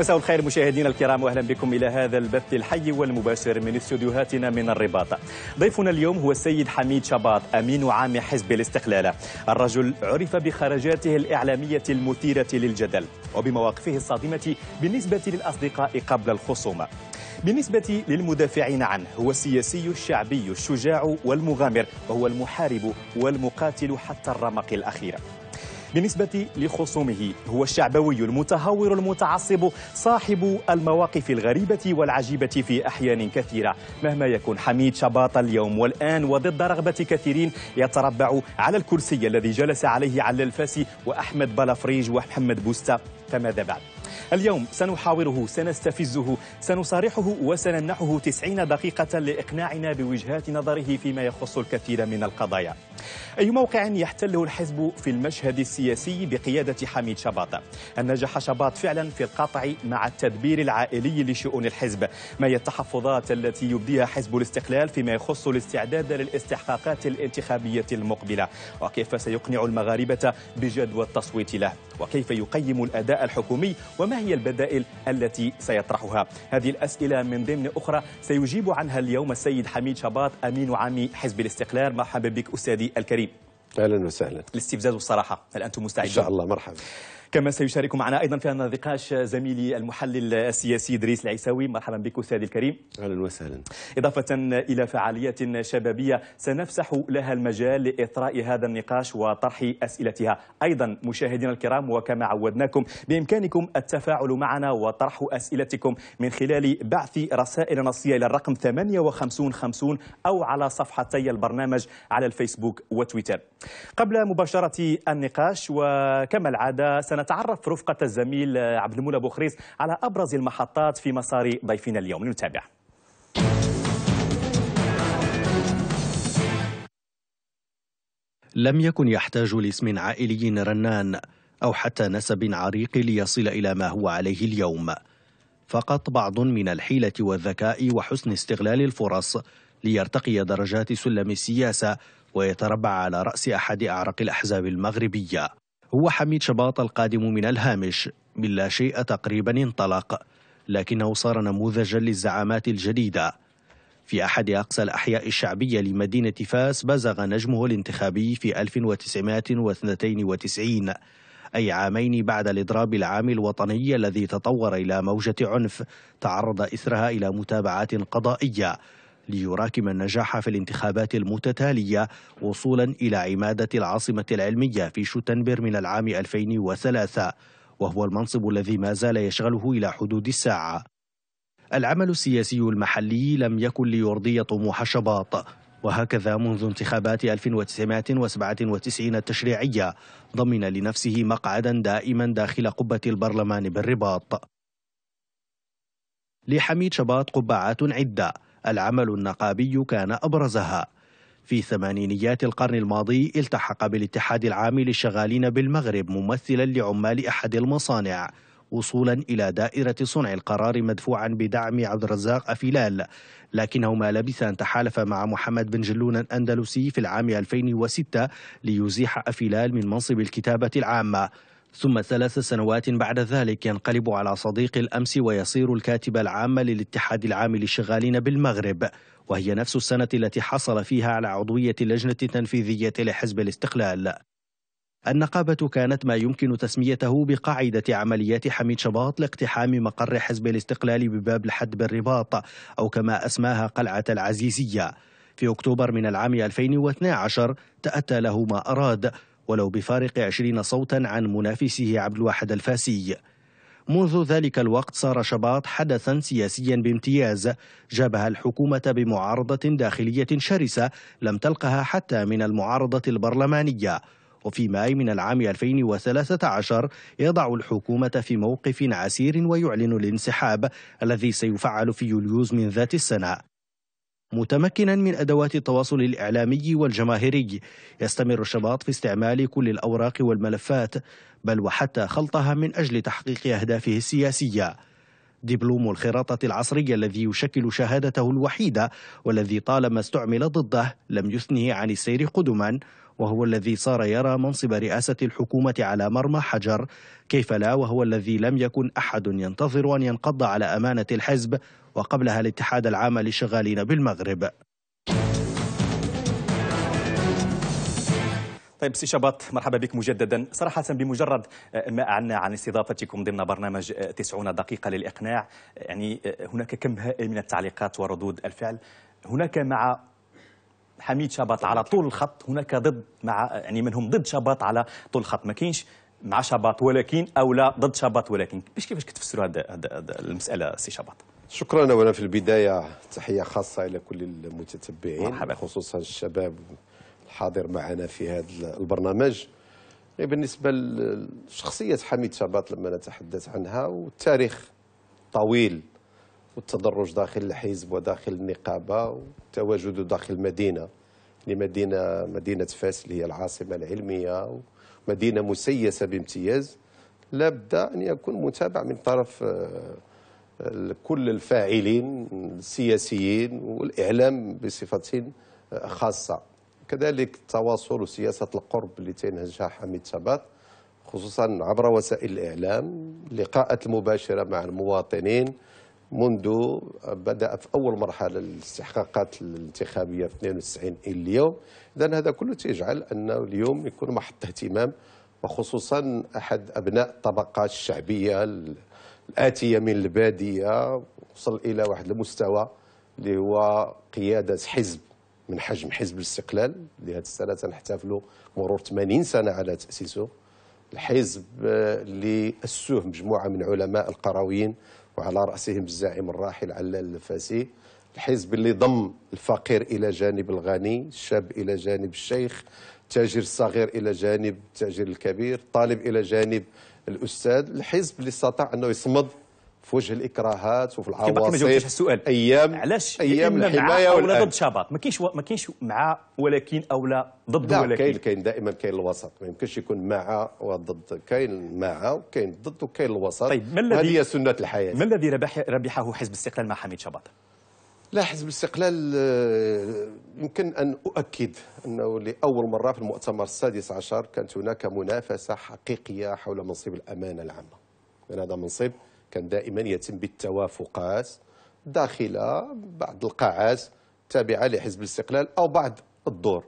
مساء الخير مشاهدينا الكرام واهلا بكم الى هذا البث الحي والمباشر من استديوهاتنا من الرباط. ضيفنا اليوم هو السيد حميد شباط امين عام حزب الاستقلال. الرجل عرف بخرجاته الاعلاميه المثيره للجدل وبمواقفه الصادمه بالنسبه للاصدقاء قبل الخصومه. بالنسبة للمدافعين عنه هو السياسي الشعبي الشجاع والمغامر وهو المحارب والمقاتل حتى الرمق الأخير بالنسبة لخصومه هو الشعبوي المتهور المتعصب صاحب المواقف الغريبة والعجيبة في أحيان كثيرة مهما يكون حميد شباط اليوم والآن وضد رغبة كثيرين يتربع على الكرسي الذي جلس عليه على الفاسي وأحمد بلافريج ومحمد بوستا فماذا بعد؟ اليوم سنحاوره سنستفزه سنصارحه وسنمنحه 90 دقيقة لإقناعنا بوجهات نظره فيما يخص الكثير من القضايا أي موقع يحتله الحزب في المشهد السياسي بقيادة حميد شباط أن نجح شباط فعلا في القطع مع التدبير العائلي لشؤون الحزب ما هي التحفظات التي يبديها حزب الاستقلال فيما يخص الاستعداد للاستحقاقات الانتخابية المقبلة وكيف سيقنع المغاربة بجدوى التصويت له وكيف يقيم الأداء الحكومي وما هي البدائل التي سيطرحها هذه الأسئلة من ضمن أخرى سيجيب عنها اليوم السيد حميد شباط أمين عام حزب الاستقلال مرحبا بك أستاذي الكريم اهلا وسهلا الاستفزاز والصراحه هل انتم مستعدون ان شاء الله مرحبا كما سيشارك معنا أيضا في هذا النقاش زميلي المحلل السياسي إدريس العيساوي مرحبا بك أستاذي الكريم أهلا وسهلا إضافة إلى فعاليات شبابية سنفسح لها المجال لاثراء هذا النقاش وطرح أسئلتها أيضا مشاهدينا الكرام وكما عودناكم بإمكانكم التفاعل معنا وطرح أسئلتكم من خلال بعث رسائل نصية إلى الرقم 5850 أو على صفحتي البرنامج على الفيسبوك وتويتر قبل مباشرة النقاش وكما العادة سن سنتعرف رفقة الزميل آه، عبد المولى بوخريس على أبرز المحطات في مسار ضيفنا اليوم لنتابع لم يكن يحتاج لاسم عائلي رنان أو حتى نسب عريق ليصل إلى ما هو عليه اليوم فقط بعض من الحيلة والذكاء وحسن استغلال الفرص ليرتقي درجات سلم السياسة ويتربع على رأس أحد أعرق الأحزاب المغربية هو حميد شباط القادم من الهامش من لا شيء تقريبا انطلق لكنه صار نموذجا للزعامات الجديدة في أحد أقصى الأحياء الشعبية لمدينة فاس بزغ نجمه الانتخابي في 1992 أي عامين بعد الإضراب العام الوطني الذي تطور إلى موجة عنف تعرض إثرها إلى متابعات قضائية ليراكم النجاح في الانتخابات المتتالية وصولا إلى عمادة العاصمة العلمية في شتنبر من العام 2003 وهو المنصب الذي ما زال يشغله إلى حدود الساعة العمل السياسي المحلي لم يكن ليرضي طموح شباط وهكذا منذ انتخابات 1997 التشريعية ضمن لنفسه مقعدا دائما داخل قبة البرلمان بالرباط لحميد شباط قبعات عدة العمل النقابي كان أبرزها في ثمانينيات القرن الماضي التحق بالاتحاد العام للشغالين بالمغرب ممثلا لعمال أحد المصانع وصولا إلى دائرة صنع القرار مدفوعا بدعم عبد الرزاق أفيلال لكنه ما لبث أن تحالف مع محمد بن جلون الأندلسي في العام 2006 ليزيح أفيلال من منصب الكتابة العامة ثم ثلاث سنوات بعد ذلك ينقلب على صديق الأمس ويصير الكاتب العام للاتحاد العام للشغالين بالمغرب وهي نفس السنة التي حصل فيها على عضوية اللجنة التنفيذية لحزب الاستقلال النقابة كانت ما يمكن تسميته بقاعدة عمليات حميد شباط لاقتحام مقر حزب الاستقلال بباب الحد بالرباط أو كما أسماها قلعة العزيزية في أكتوبر من العام 2012 تأتى له ما أراد ولو بفارق 20 صوتا عن منافسه عبد الواحد الفاسي منذ ذلك الوقت صار شباط حدثا سياسيا بامتياز جابها الحكومة بمعارضة داخلية شرسة لم تلقها حتى من المعارضة البرلمانية وفي ماي من العام 2013 يضع الحكومة في موقف عسير ويعلن الانسحاب الذي سيفعل في يوليوز من ذات السنة متمكنا من أدوات التواصل الإعلامي والجماهيري يستمر الشباط في استعمال كل الأوراق والملفات بل وحتى خلطها من أجل تحقيق أهدافه السياسية دبلوم الخراطة العصري الذي يشكل شهادته الوحيدة والذي طالما استعمل ضده لم يثنه عن السير قدما وهو الذي صار يرى منصب رئاسة الحكومة على مرمى حجر كيف لا وهو الذي لم يكن أحد ينتظر أن ينقض على أمانة الحزب وقبلها الاتحاد العام للشغالين بالمغرب طيب سي شباط مرحبا بك مجددا صراحة بمجرد آه، ما أعلنا عن استضافتكم ضمن برنامج 90 آه، دقيقة للإقناع آه، يعني هناك كم هائل من التعليقات وردود الفعل هناك مع حميد شباط على طول الخط هناك ضد مع يعني منهم ضد شباط على طول الخط ما كاينش مع شباط ولكن او لا ضد شباط ولكن باش كيفاش كتفسروا هذا المساله سي شباط شكرا وانا في البدايه تحيه خاصه الى كل المتتبعين مرحبا. خصوصا الشباب الحاضر معنا في هذا البرنامج إيه، بالنسبه لشخصيه حميد شباط لما نتحدث عنها والتاريخ طويل والتدرج داخل الحزب وداخل النقابه والتواجد داخل المدينه لمدينه مدينه فاس اللي هي العاصمه العلميه ومدينه مسيسه بامتياز لابد ان يكون متابع من طرف آه، كل الفاعلين السياسيين والاعلام بصفه آه، خاصه كذلك التواصل وسياسه القرب اللي تنهجها حميد ثبات خصوصا عبر وسائل الاعلام اللقاءات المباشره مع المواطنين منذ بدأ في أول مرحلة الاستحقاقات الانتخابية في 92 إلى اليوم إذا هذا كله تيجعل أنه اليوم يكون محط اهتمام وخصوصا أحد أبناء الطبقات الشعبية الآتية من البادية وصل إلى واحد المستوى اللي هو قيادة حزب من حجم حزب الاستقلال اللي هذه السنة تنحتفلوا مرور 80 سنة على تأسيسه الحزب آه، اللي أسوه مجموعة من علماء القرويين وعلى رأسهم الزعيم الراحل علال الفاسي الحزب اللي ضم الفقير إلى جانب الغني الشاب إلى جانب الشيخ التاجر الصغير إلى جانب التاجر الكبير الطالب إلى جانب الأستاذ الحزب اللي استطاع أنه يصمد في وجه الاكراهات وفي العواصف السؤال ايام علاش ايام الحمايه مع ولا ضد شباط ما كاينش ما كاينش مع ولكن او لا ضد لا نعم، ولكن كاين كاين دائما كاين الوسط ما يمكنش يكون مع وضد كاين مع وكاين ضد وكاين الوسط طيب ما الذي هذه سنه الحياه ما الذي ربح ربحه حزب الاستقلال مع حميد شباط لا حزب الاستقلال آه، يمكن أن أؤكد أنه لأول مرة في المؤتمر السادس عشر كانت هناك منافسة حقيقية حول منصب الأمانة العامة يعني هذا منصب كان دائما يتم بالتوافقات داخل بعض القاعات التابعه لحزب الاستقلال او بعض الدور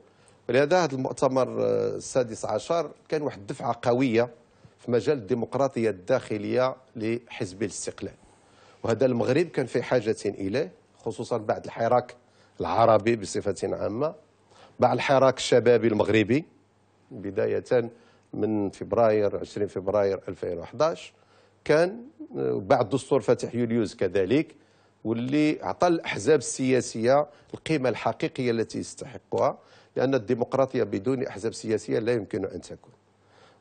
ولهذا هذا المؤتمر آه، السادس عشر كان واحد الدفعه قويه في مجال الديمقراطيه الداخليه لحزب الاستقلال وهذا المغرب كان في حاجه اليه خصوصا بعد الحراك العربي بصفه عامه بعد الحراك الشبابي المغربي بدايه من فبراير 20 فبراير 2011 كان آه، بعد دستور فتح يوليوز كذلك واللي عطى الاحزاب السياسيه القيمه الحقيقيه التي يستحقها لان الديمقراطيه بدون احزاب سياسيه لا يمكن ان تكون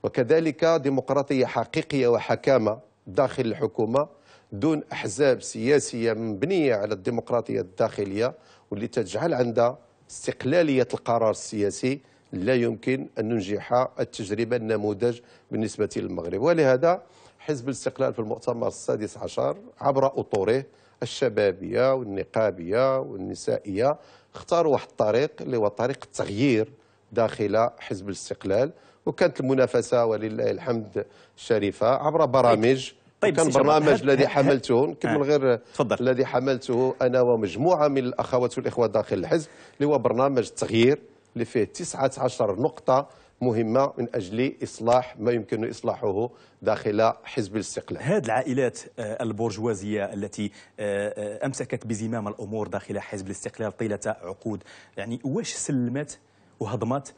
وكذلك ديمقراطيه حقيقيه وحكامه داخل الحكومه دون احزاب سياسيه مبنيه على الديمقراطيه الداخليه واللي تجعل عندها استقلاليه القرار السياسي لا يمكن ان ننجح التجربه النموذج بالنسبه للمغرب ولهذا حزب الاستقلال في المؤتمر السادس عشر عبر أطوره الشبابية والنقابية والنسائية اختاروا واحد الطريق اللي هو طريق التغيير داخل حزب الاستقلال وكانت المنافسة ولله الحمد الشريفة عبر طيب، برامج طيب كان برنامج الذي حملته نكمل آه، غير الذي حملته انا ومجموعه من الاخوات والاخوه داخل الحزب اللي هو برنامج التغيير اللي فيه 19 نقطه مهمة من أجل إصلاح ما يمكن إصلاحه داخل حزب الاستقلال هذه العائلات آه، البرجوازية التي آه، آه، أمسكت بزمام الأمور داخل حزب الاستقلال طيلة عقود يعني واش سلمت وهضمت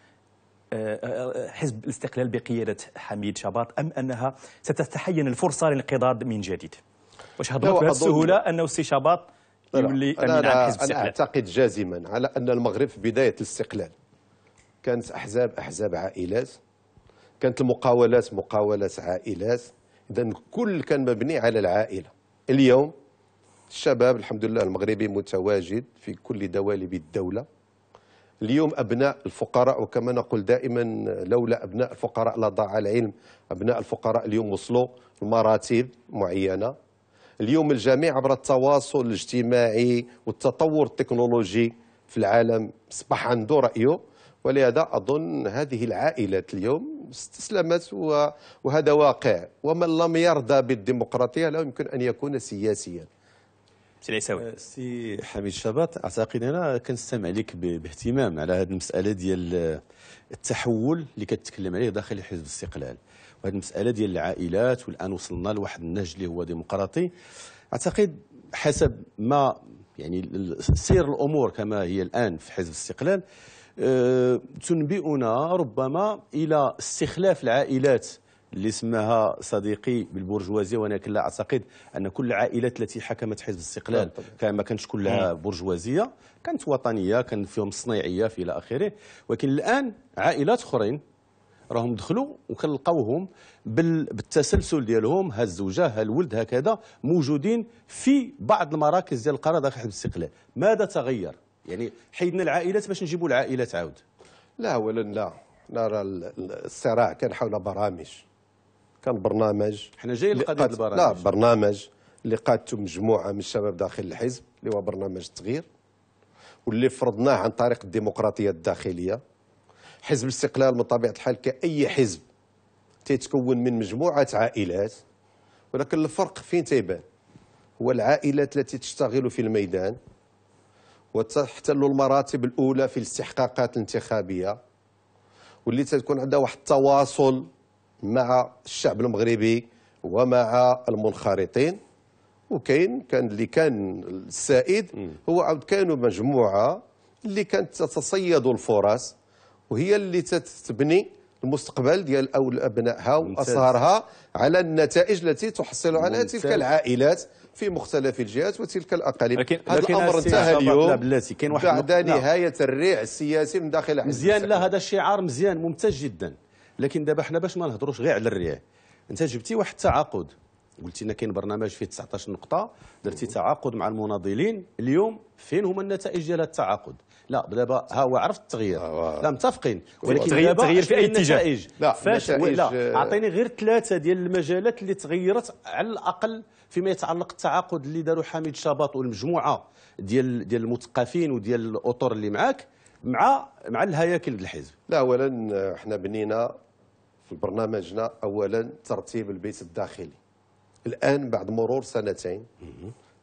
حزب الاستقلال بقيادة حميد شباط أم أنها ستتحين الفرصة للانقضاض من جديد واش هضمت بهذه السهولة أنه السي شباط يولي أمين عام حزب الاستقلال أنا أعتقد جازما على أن المغرب في بداية الاستقلال كانت احزاب احزاب عائلات كانت المقاولات مقاولات عائلات اذا كل كان مبني على العائله اليوم الشباب الحمد لله المغربي متواجد في كل دوالب الدوله اليوم ابناء الفقراء وكما نقول دائما لولا ابناء الفقراء لضاع العلم ابناء الفقراء اليوم وصلوا لمراتب معينه اليوم الجميع عبر التواصل الاجتماعي والتطور التكنولوجي في العالم اصبح عنده رايه ولهذا أظن هذه العائلة اليوم استسلمت وهذا واقع ومن لم يرضى بالديمقراطية لا يمكن أن يكون سياسيا أه، سي حميد شباط اعتقد انا كنستمع لك باهتمام على هذه المساله ديال التحول اللي كتكلم عليه داخل حزب الاستقلال وهذه المساله ديال العائلات والان وصلنا لواحد النهج اللي هو ديمقراطي اعتقد حسب ما يعني سير الامور كما هي الان في حزب الاستقلال تنبئنا ربما الى استخلاف العائلات اللي سماها صديقي بالبرجوازيه وانا لا اعتقد ان كل العائلات التي حكمت حزب الاستقلال ما كانتش كلها برجوازيه كانت وطنيه كان فيهم صنيعيه في الى اخره ولكن الان عائلات اخرين راهم دخلوا وكنلقاوهم بالتسلسل ديالهم ها الزوجه ها الولد هكذا موجودين في بعض المراكز ديال القرار داخل حزب الاستقلال ماذا تغير يعني حيدنا العائلات باش نجيبوا العائلات عاود لا اولا لا نرى الصراع كان حول برامج كان برنامج حنا جايين لقضيه البرامج لا برنامج اللي قادته مجموعه من الشباب داخل الحزب اللي هو برنامج التغيير واللي فرضناه عن طريق الديمقراطيه الداخليه حزب الاستقلال من طبيعه الحال كاي حزب تيتكون من مجموعه عائلات ولكن الفرق فين تيبان هو العائلات التي تشتغل في الميدان وتحتل المراتب الاولى في الاستحقاقات الانتخابيه واللي تكون عندها واحد التواصل مع الشعب المغربي ومع المنخرطين وكاين كان اللي كان السائد هو عاود كانوا مجموعه اللي كانت تتصيد الفرص وهي اللي تتبني المستقبل ديال او ابنائها واصهارها على النتائج التي تحصل عليها تلك العائلات في مختلف الجهات وتلك الاقاليم لكن هذا الامر انتهى اليوم كاين واحد بعد نهايه الريع السياسي من داخل مزيان لا هذا الشعار مزيان ممتاز جدا لكن دابا حنا باش ما نهضروش غير على الريع انت جبتي واحد التعاقد قلتي لنا كاين برنامج فيه 19 نقطه درتي تعاقد مع المناضلين اليوم فين هما النتائج ديال هذا التعاقد لا دابا ها هو عرف التغيير آه، لا متفقين ولكن تغير, تغيير في اي اتجاه لا فاش لا آه، اعطيني غير ثلاثه ديال المجالات اللي تغيرت على الاقل فيما يتعلق التعاقد اللي داروا حميد شباط والمجموعه ديال ديال المثقفين وديال الاطر اللي معاك مع مع الهياكل ديال الحزب لا اولا آه، احنا بنينا في برنامجنا اولا ترتيب البيت الداخلي الان بعد مرور سنتين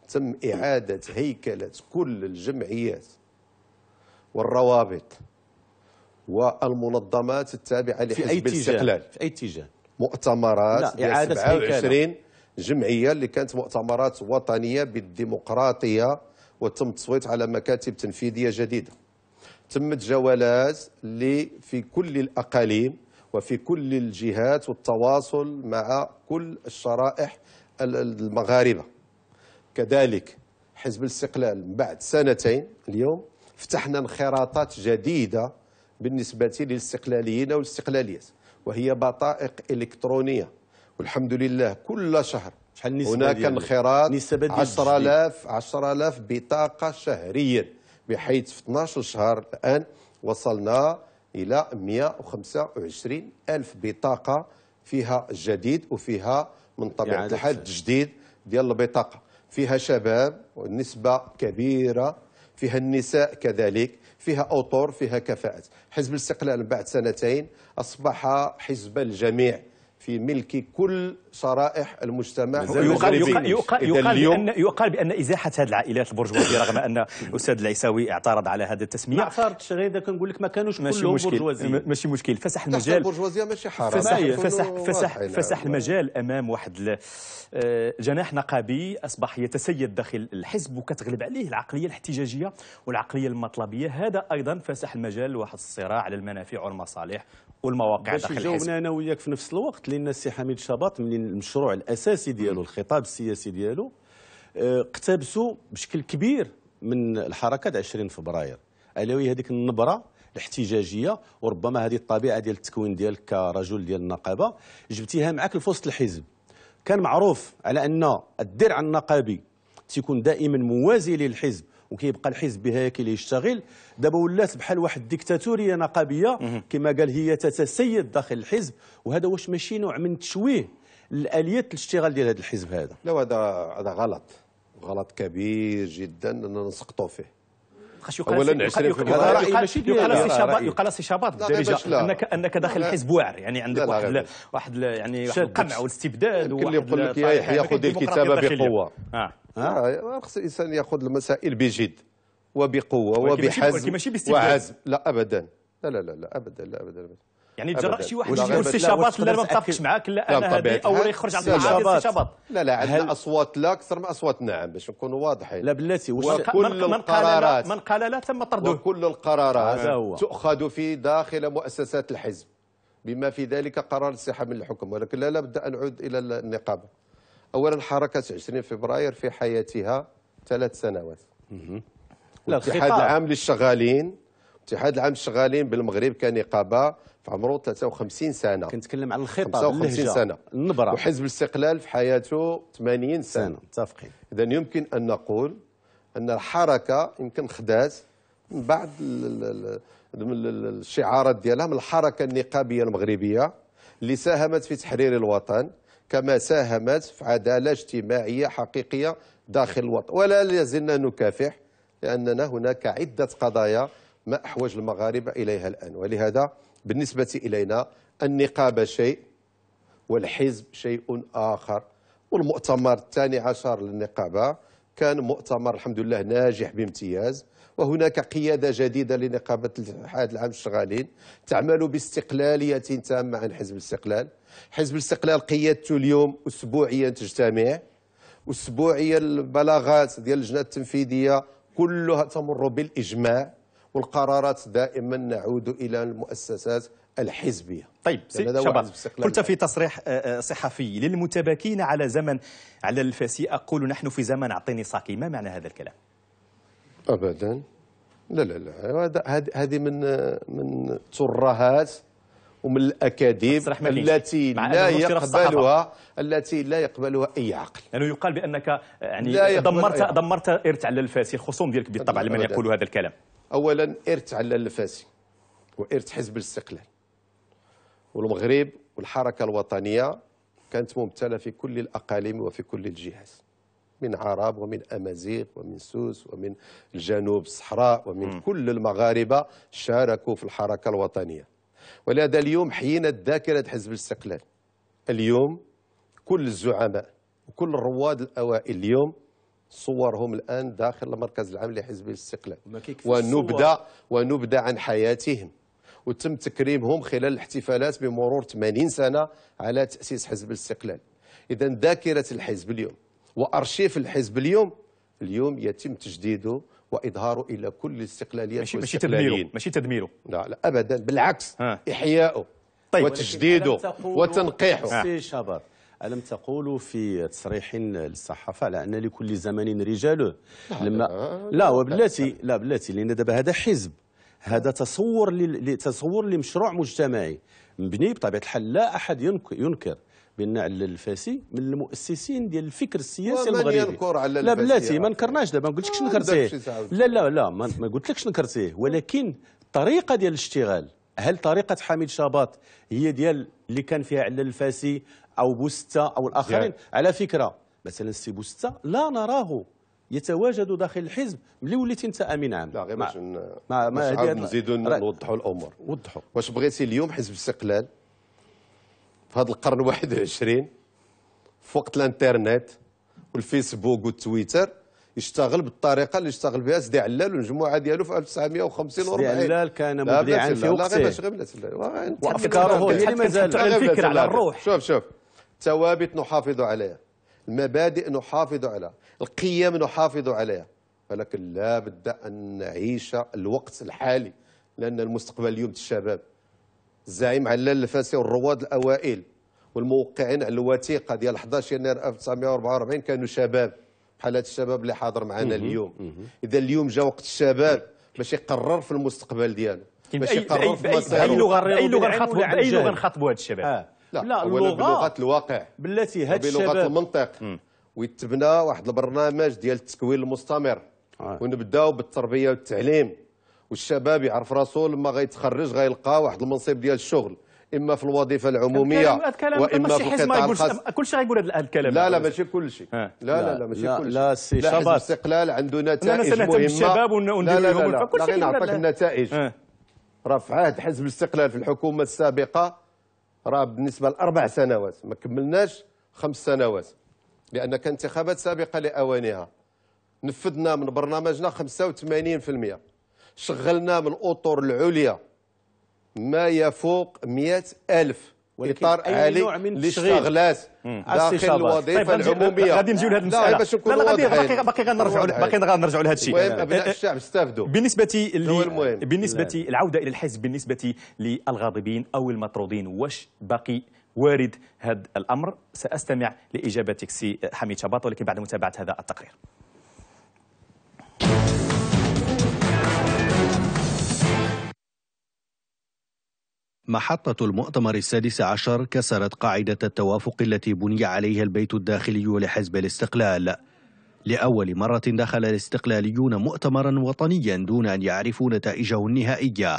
تم اعاده هيكله كل الجمعيات والروابط والمنظمات التابعة لحزب في أي الاستقلال في أي اتجاه مؤتمرات لا إعادة 27 جمعية اللي كانت مؤتمرات وطنية بالديمقراطية وتم التصويت على مكاتب تنفيذية جديدة تمت جولات اللي في كل الأقاليم وفي كل الجهات والتواصل مع كل الشرائح المغاربة كذلك حزب الاستقلال بعد سنتين اليوم فتحنا انخراطات جديدة بالنسبة للاستقلاليين والاستقلاليات وهي بطائق إلكترونية والحمد لله كل شهر شحال النسبة هناك انخراط 10000 10000 بطاقة شهريا بحيث في 12 شهر الآن وصلنا إلى 125 ألف بطاقة فيها جديد وفيها من طبيعة الحال الجديد ديال البطاقة فيها شباب ونسبة كبيرة فيها النساء كذلك فيها أطر فيها كفاءات حزب الاستقلال بعد سنتين أصبح حزب الجميع في ملك كل صرائح المجتمع يقال, يقال, يقال, يقال, بأن يقال بأن إزاحة هذه العائلات البرجوازية رغم أن الأستاذ العيساوي اعترض على هذا التسمية ما اعترضتش غير كنقول لك ما كانوش ماشي كلهم برجوازيين ماشي مشكل فسح المجال البرجوازية ماشي حرام فسح فسح فسح, فسح المجال أمام واحد آه، جناح نقابي أصبح يتسيد داخل الحزب وكتغلب عليه العقلية الاحتجاجية والعقلية المطلبية هذا أيضا فسح المجال لواحد الصراع على المنافع والمصالح والمواقع باش داخل الحزب انا وياك في نفس الوقت لان السي حميد شباط من المشروع الاساسي ديالو الخطاب السياسي ديالو آه، اقتبسوا بشكل كبير من الحركه 20 فبراير الا وهي هذيك النبره الاحتجاجيه وربما هذه الطبيعه ديال التكوين ديالك كرجل ديال النقابه جبتيها معك لفوسط الحزب كان معروف على ان الدرع النقابي تيكون دائما موازي للحزب وكيبقى الحزب بهياكل يشتغل دابا ولات بحال واحد الديكتاتوريه نقابيه كما قال هي تتسيد داخل الحزب وهذا واش ماشي نوع من تشويه الاليات الاشتغال ديال هذا الحزب هذا لا هذا هذا غلط غلط كبير جدا اننا نسقطوا فيه خاش يقال يقال 20% هذا يقال سي يقال بالدارجه انك انك داخل الحزب واعر يعني عندك واحد واحد يعني واحد القمع والاستبداد يمكن يقول لك طيب، ياخذ الكتابه بقوه اه, آه، خص الانسان ياخذ المسائل بجد وبقوه وبحزم وعزم لا ابدا لا لا لا ابدا لا ابدا, لا أبداً. يعني تجرأ شي واحد يقول سي شاباط لا ما اتفقش معاك لا انا هذه او يخرج على القناه سي شاباط لا لا عندنا اصوات لا اكثر من اصوات نعم باش نكونوا واضحين لا بلاتي وكل القرارات من قال لا تم طرده وكل القرارات تؤخذ في داخل مؤسسات الحزب بما في ذلك قرار السحاب من الحكم ولكن لا لابد ان نعود الى النقابه اولا حركه 20 فبراير في حياتها ثلاث سنوات الاتحاد العام للشغالين الاتحاد العام للشغالين بالمغرب كنقابه في عمره 53 سنه كنتكلم على الخطه 55 سنه النبره وحزب الاستقلال في حياته 80 سنه, سنة. متفقين اذا يمكن ان نقول ان الحركه يمكن خدات من بعد الشعارات ديالها من الحركه النقابيه المغربيه اللي ساهمت في تحرير الوطن كما ساهمت في عداله اجتماعيه حقيقيه داخل الوطن ولا زلنا نكافح لاننا هناك عده قضايا ما احوج المغاربه اليها الان ولهذا بالنسبة إلينا النقابة شيء والحزب شيء آخر والمؤتمر الثاني عشر للنقابة كان مؤتمر الحمد لله ناجح بامتياز وهناك قيادة جديدة لنقابة الاتحاد العام الشغالين تعمل باستقلالية تامة عن حزب الاستقلال حزب الاستقلال قيادته اليوم أسبوعيا تجتمع أسبوعيا البلاغات ديال اللجنة التنفيذية كلها تمر بالإجماع والقرارات دائما نعود إلى المؤسسات الحزبية طيب سي شباب قلت في تصريح آه، آه، صحفي للمتباكين على زمن على الفاسي أقول نحن في زمن أعطيني صاكي ما معنى هذا الكلام؟ أبدا لا لا لا هذه من من ترهات ومن الاكاذيب التي لا يقبلها التي لا يقبلها اي عقل لانه يعني يقال بانك آه، يعني دمرت دمرت على الفاسي الخصوم ديالك بالطبع لمن يقول هذا الكلام اولا ارث على الفاسي وارث حزب الاستقلال والمغرب والحركه الوطنيه كانت ممتله في كل الاقاليم وفي كل الجهات من عرب ومن امازيغ ومن سوس ومن الجنوب الصحراء ومن م. كل المغاربه شاركوا في الحركه الوطنيه ولهذا اليوم حيينا ذاكره حزب الاستقلال اليوم كل الزعماء وكل الرواد الاوائل اليوم صورهم الآن داخل المركز العام لحزب الاستقلال ونبدأ, ونبدأ عن حياتهم وتم تكريمهم خلال الاحتفالات بمرور 80 سنة على تأسيس حزب الاستقلال إذا ذاكرة الحزب اليوم وأرشيف الحزب اليوم اليوم يتم تجديده وإظهاره إلى كل الاستقلاليات ماشي, ماشي تدميره ماشي تدميره لا, لا أبدا بالعكس إحياؤه طيب وتجديده وتنقيحه سي شبر ألم تقولوا في تصريح للصحافة على أن لكل زمن رجاله لما لا وبلاتي لا بلاتي لأن دابا هذا حزب هذا تصور لتصور لمشروع مجتمعي مبني بطبيعة الحال لا أحد ينكر بان علال الفاسي من المؤسسين ديال الفكر السياسي المغربي ومن ينكر علال لا بلاتي ما نكرناش دابا ما قلتلكش نكرتيه لا لا لا ما قلتلكش نكرتيه ولكن الطريقه ديال الاشتغال هل طريقه حميد شاباط هي ديال اللي كان فيها علال الفاسي أو بوستة أو الآخرين على فكرة مثلا السي بوستة لا نراه يتواجد داخل الحزب ملي وليتي انت امين عام لا غير باش ما ما نزيدوا نوضحوا الامور وضحوا واش بغيتي اليوم حزب الاستقلال في هذا القرن 21 في وقت الانترنت والفيسبوك والتويتر يشتغل بالطريقه اللي اشتغل بها سيدي علال والمجموعه ديالو في 1950 و40 سيدي علال كان مبدعا في وقته لا غير باش غير وافكاره هي اللي مازال الفكره على الروح شوف شوف ثوابت نحافظ عليها المبادئ نحافظ عليها القيم نحافظ عليها ولكن لا بد أن نعيش الوقت الحالي لأن المستقبل اليوم الشباب الزعيم علال الفاسي والرواد الأوائل والموقعين على الوثيقة ديال 11 يناير 1944 كانوا شباب بحال الشباب اللي حاضر معنا اليوم إذا اليوم جا وقت الشباب باش يقرر في المستقبل ديالو باش يقرر في مساره أي لغة نخاطبوا هاد الشباب آه. لا, لا اللغه بلغه الواقع بلاتي هاد الشباب بلغه المنطق ويتبنى واحد البرنامج ديال التكوين المستمر آه. ونبداو بالتربيه والتعليم والشباب يعرف راسو لما غيتخرج غيلقى واحد المنصب ديال الشغل اما في الوظيفه العموميه واما في القطاع الخاص كلشي غيقول هذا الكلام لا لا ماشي كلشي آه. لا لا لا ماشي كلشي شيء لا سي الاستقلال عنده نتائج مهمه بالشباب لا لا لا لا لا نعطيك النتائج راه في عهد حزب الاستقلال في الحكومه السابقه راه بالنسبه لاربع سنوات ما كملناش خمس سنوات لان كانت انتخابات سابقه لاوانها نفذنا من برنامجنا 85% شغلنا من الاطر العليا ما يفوق مئة ألف اطار عالي للاستغلاس داخل الوظيفه طيب العموميه غادي نجيو لهذه المساله باش نكون لا غادي باقي غنرجعوا باقي غنرجعوا لهذا الشيء ابناء الشعب استافدوا بالنسبه لي بالنسبه العوده الى الحزب بالنسبه للغاضبين او المطرودين واش باقي وارد هذا الامر ساستمع لاجابتك سي حميد شباط ولكن بعد متابعه هذا التقرير محطة المؤتمر السادس عشر كسرت قاعدة التوافق التي بني عليها البيت الداخلي لحزب الاستقلال لأول مرة دخل الاستقلاليون مؤتمرا وطنيا دون أن يعرفوا نتائجه النهائية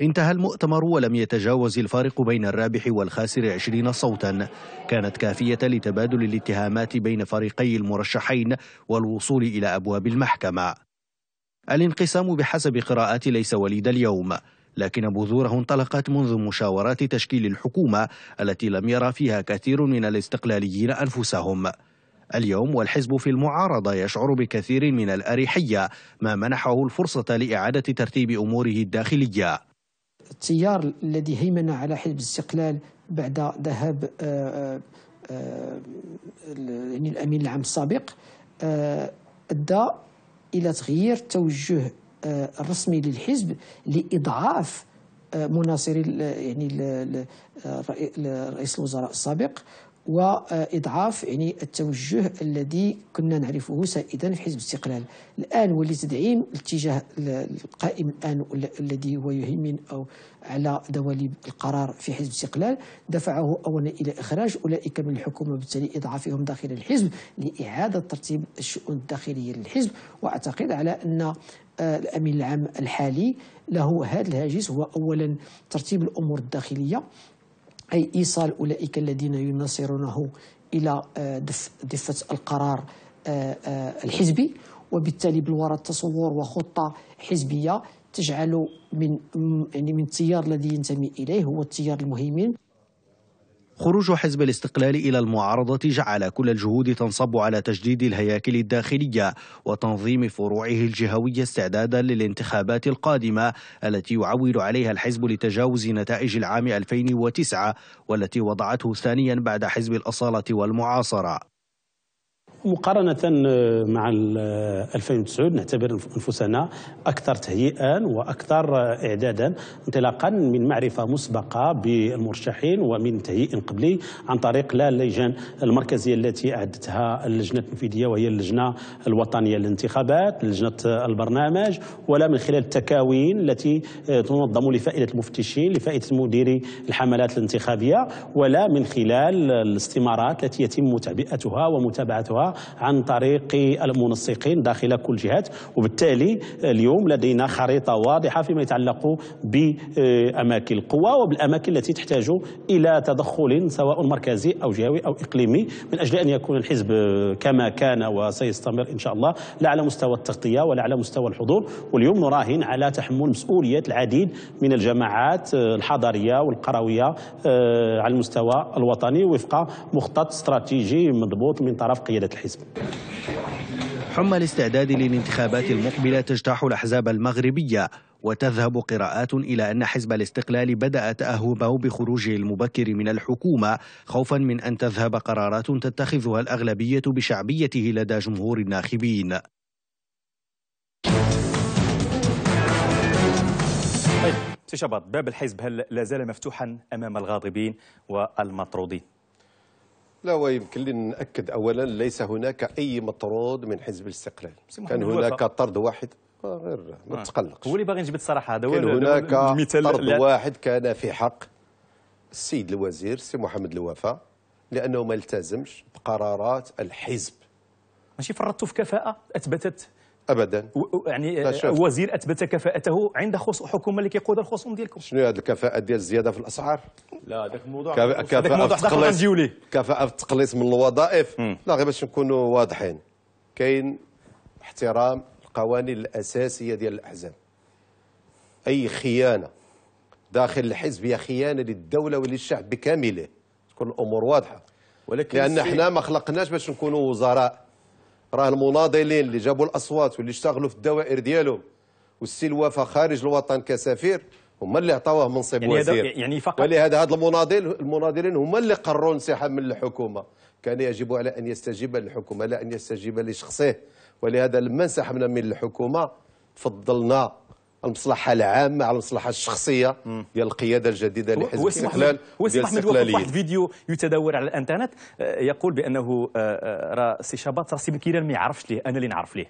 انتهى المؤتمر ولم يتجاوز الفارق بين الرابح والخاسر عشرين صوتا كانت كافية لتبادل الاتهامات بين فريقي المرشحين والوصول إلى أبواب المحكمة الانقسام بحسب قراءات ليس وليد اليوم لكن بذوره انطلقت منذ مشاورات تشكيل الحكومة التي لم يرى فيها كثير من الاستقلاليين أنفسهم اليوم والحزب في المعارضة يشعر بكثير من الأريحية ما منحه الفرصة لإعادة ترتيب أموره الداخلية التيار الذي هيمن على حزب الاستقلال بعد ذهاب آه، آه، آه، يعني الأمين العام السابق أدى إلى تغيير توجه آه، الرسمي للحزب لإضعاف آه، مناصري يعني رئيس الوزراء السابق واضعاف يعني التوجه الذي كنا نعرفه سائدا في حزب الاستقلال الان ولتدعيم الاتجاه القائم الان الذي هو يهيمن او على دواليب القرار في حزب الاستقلال دفعه اولا الى اخراج اولئك من الحكومه وبالتالي اضعافهم داخل الحزب لاعاده ترتيب الشؤون الداخليه للحزب واعتقد على ان الامين العام الحالي له هذا الهاجس هو اولا ترتيب الامور الداخليه اي ايصال اولئك الذين يناصرونه الى آه، دفه القرار آه، آه، الحزبي وبالتالي بالوراء تصور وخطه حزبيه تجعل من يعني من التيار الذي ينتمي اليه هو التيار المهيمن خروج حزب الاستقلال إلى المعارضة جعل كل الجهود تنصب على تجديد الهياكل الداخلية وتنظيم فروعه الجهوية استعدادا للانتخابات القادمة التي يعول عليها الحزب لتجاوز نتائج العام 2009 والتي وضعته ثانيا بعد حزب الأصالة والمعاصرة مقارنة آه، مع 2009 آه، نعتبر أنفسنا أكثر تهيئا وأكثر آه، إعدادا انطلاقا من معرفة مسبقة بالمرشحين ومن تهيئ قبلي عن طريق لا اللجان المركزية التي أعدتها اللجنة التنفيذية وهي اللجنة الوطنية للانتخابات لجنة البرنامج ولا من خلال التكاوين التي تنظم لفائدة المفتشين لفائدة مديري الحملات الانتخابية ولا من خلال الاستمارات التي يتم تعبئتها ومتابعتها عن طريق المنسقين داخل كل جهات وبالتالي اليوم لدينا خريطة واضحة فيما يتعلق بأماكن القوى وبالأماكن التي تحتاج إلى تدخل سواء مركزي أو جهوي أو إقليمي من أجل أن يكون الحزب كما كان وسيستمر إن شاء الله لا على مستوى التغطية ولا على مستوى الحضور واليوم نراهن على تحمل مسؤولية العديد من الجماعات الحضرية والقروية آه، على المستوى الوطني وفق مخطط استراتيجي مضبوط من طرف قيادة الحزب الحزب حمى الاستعداد للانتخابات المقبلة تجتاح الأحزاب المغربية وتذهب قراءات إلى أن حزب الاستقلال بدأ تأهبه بخروجه المبكر من الحكومة خوفا من أن تذهب قرارات تتخذها الأغلبية بشعبيته لدى جمهور الناخبين طيب شباب باب الحزب هل لا زال مفتوحا أمام الغاضبين والمطرودين لا ويمكن لي ناكد اولا ليس هناك اي مطرود من حزب الاستقلال كان هناك طرد واحد آه، غير ما آه. تقلقش هو اللي باغي نجبد الصراحه هذا هو كان هناك طرد لا. واحد كان في حق السيد الوزير سي محمد الوفا لانه ما التزمش بقرارات الحزب ماشي فرطتوا في كفاءه اثبتت ابدا يعني آه، وزير اثبت كفاءته عند حكومه اللي كيقود الخصوم ديالكم شنو هذه الكفاءه ديال الزياده في الاسعار لا هذاك الموضوع كفاءه التقليص كفاءه في التقليص من الوظائف لا غير باش نكونوا واضحين كاين احترام القوانين الاساسيه ديال الاحزاب اي خيانه داخل الحزب هي خيانه للدوله وللشعب بكامله تكون الامور واضحه ولكن لان احنا ما خلقناش باش نكونوا وزراء راه المناضلين اللي جابوا الاصوات واللي اشتغلوا في الدوائر ديالهم والسي الوفا خارج الوطن كسفير هما اللي عطاوه منصب يعني وزير يعني فقط ولهذا هذا المناضل المناضلين هما اللي قرروا الانسحاب من الحكومه كان يجب على ان يستجيب للحكومه لا ان يستجيب لشخصه ولهذا لما انسحبنا من الحكومه فضلنا المصلحه العامه على المصلحه الشخصيه ديال القياده الجديده لحزب الاستقلال ديال الاستقلاليين واحد الفيديو يتداول على الانترنت آه، يقول بانه راه آه، سي شابات راه سي كيران ما يعرفش ليه انا اللي نعرف ليه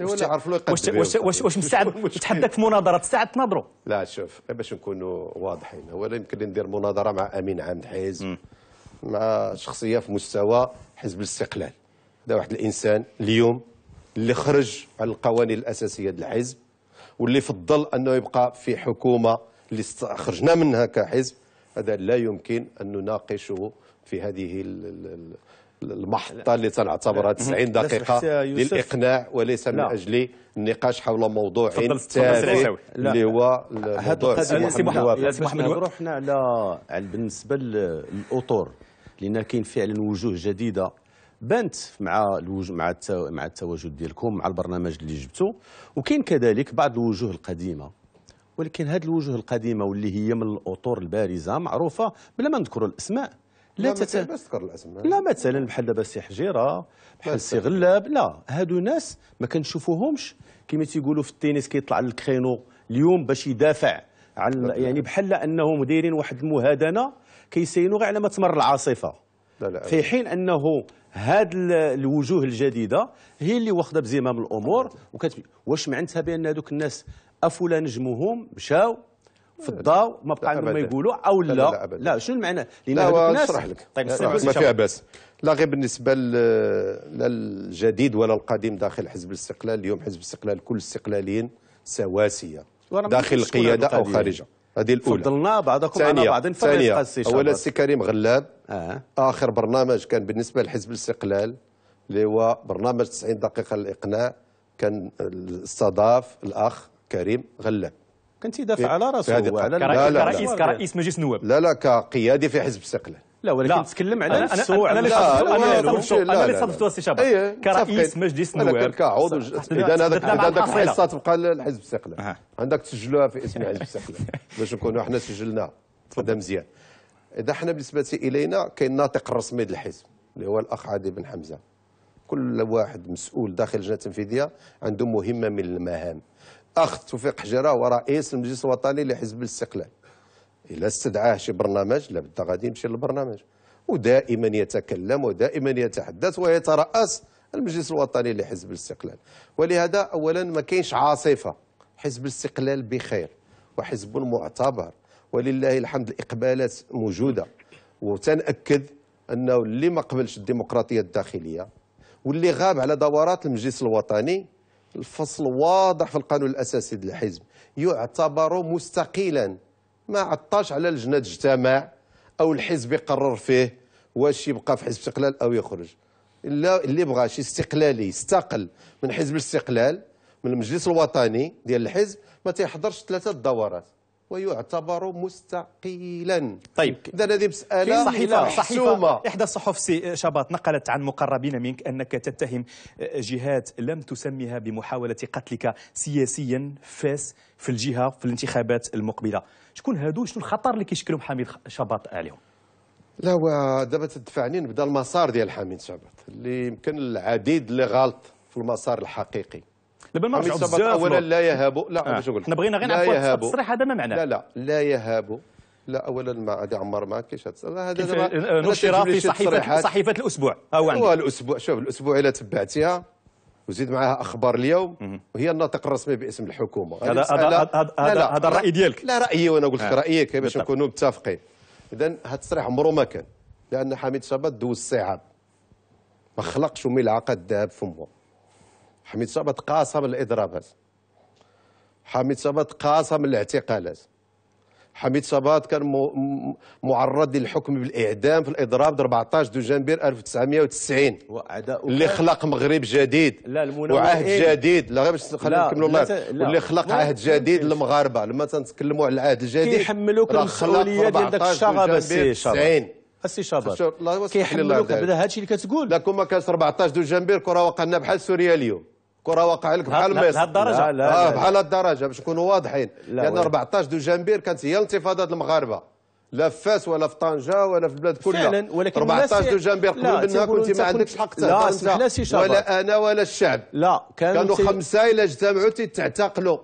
واش تعرف له واش واش واش, واش مستعد تحداك في مناظره تستعد تناظرو؟ لا شوف باش نكونوا واضحين هو يمكن ندير مناظره مع امين عام الحزب مع شخصيه في مستوى حزب الاستقلال هذا واحد الانسان اليوم اللي خرج على القوانين الاساسيه ديال الحزب واللي فضل انه يبقى في حكومه اللي خرجنا منها كحزب هذا لا يمكن ان نناقشه في هذه المحطه اللي تنعتبرها 90 دقيقه للاقناع وليس من اجل النقاش حول موضوع تافه اللي هو الموضوع السياسي محمد رحنا على بالنسبه للاطر لان كاين فعلا وجوه جديده بانت مع الوجه مع مع التواجد ديالكم مع البرنامج اللي جبتو وكاين كذلك بعض الوجوه القديمه ولكن هذه الوجوه القديمه واللي هي من الاطور البارزه معروفه بلا ما نذكر الاسماء لا, تت... تذكر الاسماء لا مثلا بحال دابا السي حجيره بحال السي غلاب لا هادو ناس ما كنشوفوهمش كما تيقولوا في التنس كيطلع الكرينو اليوم باش يدافع عن يعني بحال انهم دايرين واحد المهادنه كيسينوا غير على ما تمر العاصفه في حين انه هاد الوجوه الجديده هي اللي واخده بزمام الامور وكت... واش معناتها بان هذوك الناس افلا نجموهم مشاو فضاو ما بقى عندهم ما يقولوا او لا لا, لا, لا شنو المعنى لان هذوك الناس نشرح لك طيب ما فيها باس لا غير بالنسبه لا الجديد ولا القديم داخل حزب الاستقلال اليوم حزب الاستقلال كل الاستقلاليين سواسيه داخل القياده او خارجها هذه الاولى فضلنا بعضكم على بعض ثانية اولا السي كريم غلاب آه. آخر برنامج كان بالنسبة لحزب الاستقلال اللي هو برنامج 90 دقيقة للإقناع كان استضاف الأخ كريم غلام كنت دافع على راسه وعلى لا لا كرئيس لا كرئيس مجلس النواب لا لا كقيادي في حزب الاستقلال لا ولكن تكلم على أنا السوء انا اللي صدفته انا اللي صدفته السي شباب إيه، كرئيس مجلس النواب كعضو اذا هذاك هذاك الحصه تبقى للحزب الاستقلال عندك تسجلوها في اسم حزب الاستقلال باش نكونوا احنا سجلناها هذا مزيان اذا حنا بالنسبه الينا كاين الناطق الرسمي للحزب اللي هو الاخ عادل بن حمزه كل واحد مسؤول داخل اللجنه التنفيذيه عنده مهمه من المهام اخ توفيق حجره هو رئيس المجلس الوطني لحزب الاستقلال الا استدعاه شي برنامج لابد غادي يمشي للبرنامج ودائما يتكلم ودائما يتحدث ويترأس المجلس الوطني لحزب الاستقلال ولهذا اولا ما كاينش عاصفه حزب الاستقلال بخير وحزب معتبر ولله الحمد الإقبالات موجودة وتنأكد أنه اللي ما قبلش الديمقراطية الداخلية واللي غاب على دورات المجلس الوطني الفصل واضح في القانون الأساسي للحزب يعتبر مستقيلا ما عطاش على لجنة اجتماع أو الحزب يقرر فيه واش يبقى في حزب استقلال أو يخرج الا اللي بغى شي استقلالي يستقل من حزب الاستقلال من المجلس الوطني ديال الحزب ما تيحضرش ثلاثه دورات ويعتبر مستقيلا طيب اذا هذه مساله صحيفه صحيفه احدى الصحف سي شباط نقلت عن مقربين منك انك تتهم آه، جهات لم تسمها بمحاوله قتلك سياسيا فاس في الجهه في الانتخابات المقبله شكون هادو شنو الخطر اللي كيشكلهم حميد شباط عليهم لا هو دابا تدفعني نبدا المسار ديال حميد شباط اللي يمكن العديد اللي غلط في المسار الحقيقي دابا ما رجعوا بزاف اولا لا يهابوا لا آه. باش نقول حنا بغينا غير نعرفوا التصريح هذا ما معناه لا لا لا يهابوا لا اولا ما غادي عمر ما كاينش هذا آه، نشر في صحيفه صحيفه الاسبوع ها هو عندك الاسبوع شوف الاسبوع الا تبعتيها وزيد معها اخبار اليوم وهي الناطق الرسمي باسم الحكومه هذا هذا هذا الراي ديالك لا رايي وانا قلت لك آه. رايك باش نكونوا متفقين اذا هذا التصريح عمره ما كان لان حميد شابات دوز صعاب ما خلقش ملعقه ذهب فمه حميد صبت قاسم الاضرابات حميد صبت قاسم الاعتقالات حميد صبات كان معرض للحكم بالاعدام في الاضراب 14 دجنبير 1990 اللي خلق مغرب جديد لا وعهد إيه؟ جديد لا غير باش خلينا نكملوا الله اللي خلق عهد جديد للمغاربه لما تنتكلموا على العهد الجديد كيحملوك المسؤوليه ديال داك الشغب السي شباب السي شباب كيحملوك هذا الشيء اللي كتقول لا ما كانش 14 دجنبير كره وقعنا بحال سوريا اليوم كره واقع لك بحال ميسي لهالدرجه لا لا اه بحال الدرجه باش نكونوا واضحين لان 14 دو جنبير كانت هي الانتفاضه المغاربه لا في فاس ولا في طنجه ولا في البلاد كلها فعلا ولكن 14 دو جنبير قبل منها كنت ما عندكش حق تعتقل ولا انا ولا الشعب لا كانوا خمسه الا اجتمعوا تيتعتقلوا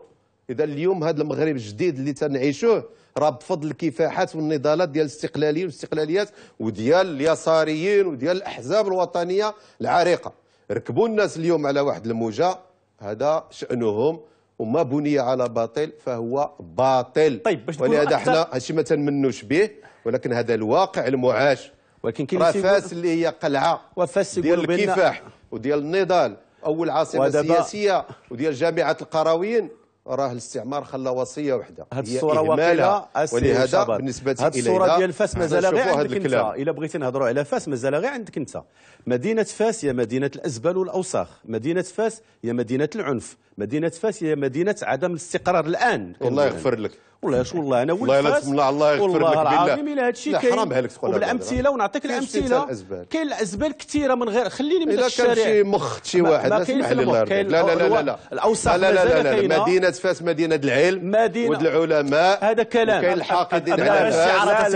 اذا اليوم هذا المغرب الجديد اللي تنعيشوه راه بفضل الكفاحات والنضالات ديال الاستقلاليين والاستقلاليات وديال اليساريين وديال الاحزاب الوطنيه العريقه ركبوا الناس اليوم على واحد الموجه هذا شانهم وما بني على باطل فهو باطل طيب باش ولهذا حنا هادشي ما تنمنوش به ولكن هذا الواقع المعاش ولكن كاين راه فاس اللي هي قلعه وفاس ديال الكفاح وديال النضال اول عاصمه سياسيه وديال جامعه القرويين راه الاستعمار خلى وصيه وحده هاد الصوره واقيله ولهذا بالنسبه هاد الصوره ديال فاس مازال غير عندك انت الا بغيتي نهضروا على فاس مازال غير عندك انت مدينه فاس هي مدينه الازبال والاوساخ مدينه فاس هي مدينه العنف مدينه فاس هي مدينه عدم الاستقرار الان الله يغفر لك والله شو والله انا ولد فاس الله الله يغفر لك بالله العظيم الى هذا الشيء كاين حرام عليك تقول بالامثله ونعطيك الامثله كاين الازبال كثيره من غير خليني من الشارع اذا كان شي مخ شي واحد اسمح لي الله لا لا لا لا الاوساخ لا لا لا لا مدينه فاس مدينه العلم مدينه العلماء هذا كلام كاين الحاقدين على فاس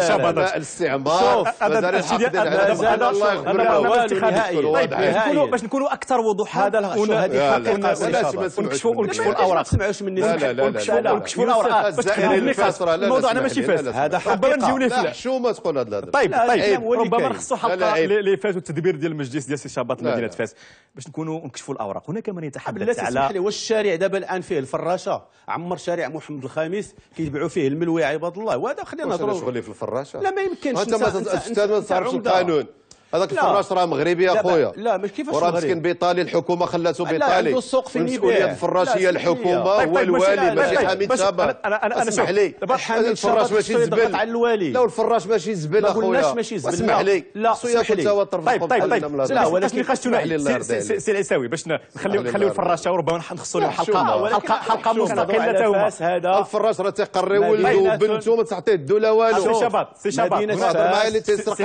الاستعمار مازال الحاقدين على فاس الله يغفر لك باش نكونوا اكثر وضوحا هذا هذه حقيقه ونكشفوا الاوراق ما نسمعوش مني لا لا واحد الموضوع انا ماشي فاس هذا حق نجيو ليه لا شو ما تقول هذا طيب طيب ربما نخصو حلقه اللي فاتوا ديال المجلس ديال شباط مدينه فاس باش نكونوا نكشفوا الاوراق هناك من يتحدث على والشارع دابا الان فيه الفراشه عمر شارع محمد الخامس كيتبعوا فيه الملوي عباد الله وهذا خلينا نهضروا شغل في الفراشه لا ما يمكنش انت ما تعرفش القانون هذاك الفراش راه مغربي اخويا لا, لا مش كيفاش وراه مسكين بيطالي الحكومه خلاته بيطالي لا عنده السوق في نيبال مسؤوليه الفراش هي الحكومه هو الوالي ماشي حميد سابا انا انا اسمح لي طيب، الفراش ماشي زبل على الوالي لا الفراش ماشي زبل اخويا ما قلناش ماشي زبل اسمح لي لا اسمح لي طيب طيب طيب لا ولكن نقاش ثنائي سي العساوي باش نخليو نخليو الفراشه وربما نخصوا له حلقه حلقه حلقه مستقله تا هما الفراش راه تيقري ولده وبنته ما تعطيه الدوله والو سي شباب سي شباب مدينه شباب اللي شباب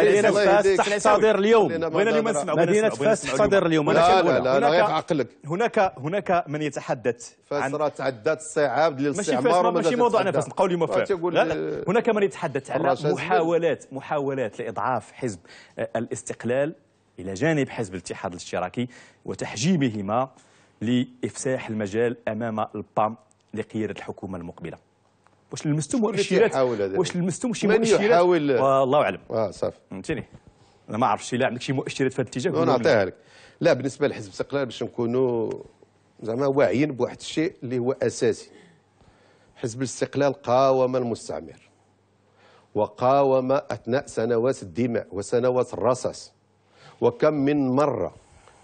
سي شباب طيب، فاس تحتضر اليوم وين اليوم نسمعوا مدينه فاس تحتضر اليوم انا لا لا لا غير عقلك هناك هناك من يتحدث فاس راه تعدات الصعاب ديال الاستعمار ماشي موضوعنا فاس نبقاو اليوم آه، فاس هناك من يتحدث على محاولات محاولات لاضعاف حزب آه، الاستقلال الى جانب حزب الاتحاد الاشتراكي وتحجيمهما لافساح المجال امام البام لقياده الحكومه المقبله واش لمستم مؤشرات واش لمستم شي مؤشرات يحاول والله اعلم اه صافي فهمتيني انا ما عرفتش الا عندك شي مؤشرات في هذا الاتجاه نعطيها لك لا بالنسبه لحزب استقلال باش نكونوا زعما واعيين بواحد الشيء اللي هو اساسي حزب الاستقلال قاوم المستعمر وقاوم اثناء سنوات الدماء وسنوات الرصاص وكم من مره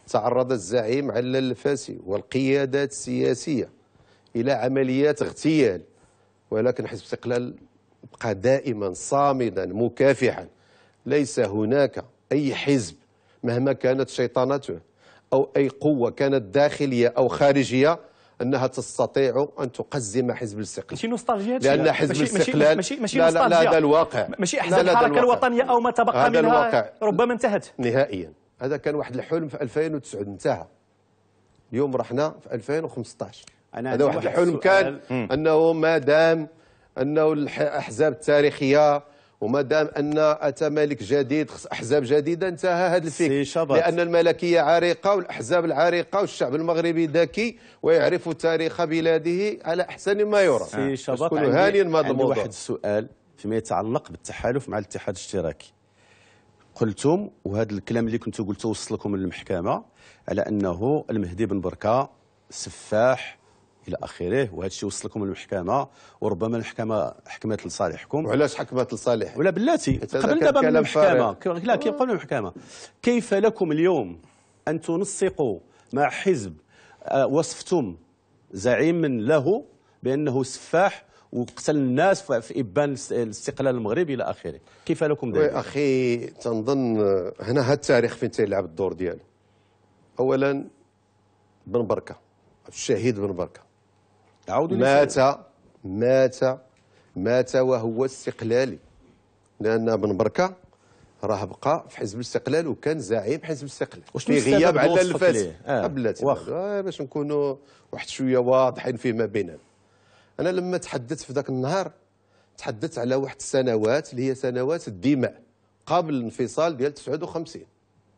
تعرض الزعيم على الفاسي والقيادات السياسيه الى عمليات اغتيال ولكن حزب استقلال بقى دائما صامدا مكافحا ليس هناك أي حزب مهما كانت شيطانته أو أي قوة كانت داخلية أو خارجية انها تستطيع ان تقزم حزب الاستقلال ماشي نوستالجيا لان حزب ماشي الاستقلال ماشي ماشي لا لا لا هذا الواقع ماشي احزاب الحركه الوطنيه او ما تبقى منها الواقع ربما انتهت نهائيا هذا كان واحد الحلم في 2009 انتهى اليوم رحنا في 2015 أنا هذا واحد الحلم كان أنه ما دام أنه الأحزاب التاريخية وما دام ان اتى ملك جديد احزاب جديده انتهى هذا الفكر لان الملكيه عريقه والاحزاب العريقه والشعب المغربي ذكي ويعرف تاريخ بلاده على احسن ما يرى سي آه. شباب عندي, عندي واحد السؤال فيما يتعلق بالتحالف مع الاتحاد الاشتراكي قلتم وهذا الكلام اللي كنتوا قلتوا وصل لكم للمحكمه على انه المهدي بن بركه سفاح الى اخره وهذا الشيء وصلكم للمحكمه وربما المحكمه حكمت لصالحكم وعلاش حكمت لصالح ولا بلاتي قبل دابا من المحكمه لا كيبقى من المحكمه كيف لكم اليوم ان تنسقوا مع حزب آه، وصفتم زعيما له بانه سفاح وقتل الناس في ابان الاستقلال المغربي الى اخره كيف لكم ذلك اخي تنظن آه، هنا هذا التاريخ فين تيلعب الدور ديالو اولا بن بركه الشهيد بن بركه مات مات مات وهو استقلالي لان بن بركه راه بقى في حزب الاستقلال وكان زعيم حزب الاستقلال في غياب على الفاس آه. آه باش نكونوا واحد شويه واضحين فيما بيننا انا لما تحدثت في ذاك النهار تحدثت على واحد السنوات اللي هي سنوات الدماء قبل الانفصال ديال 59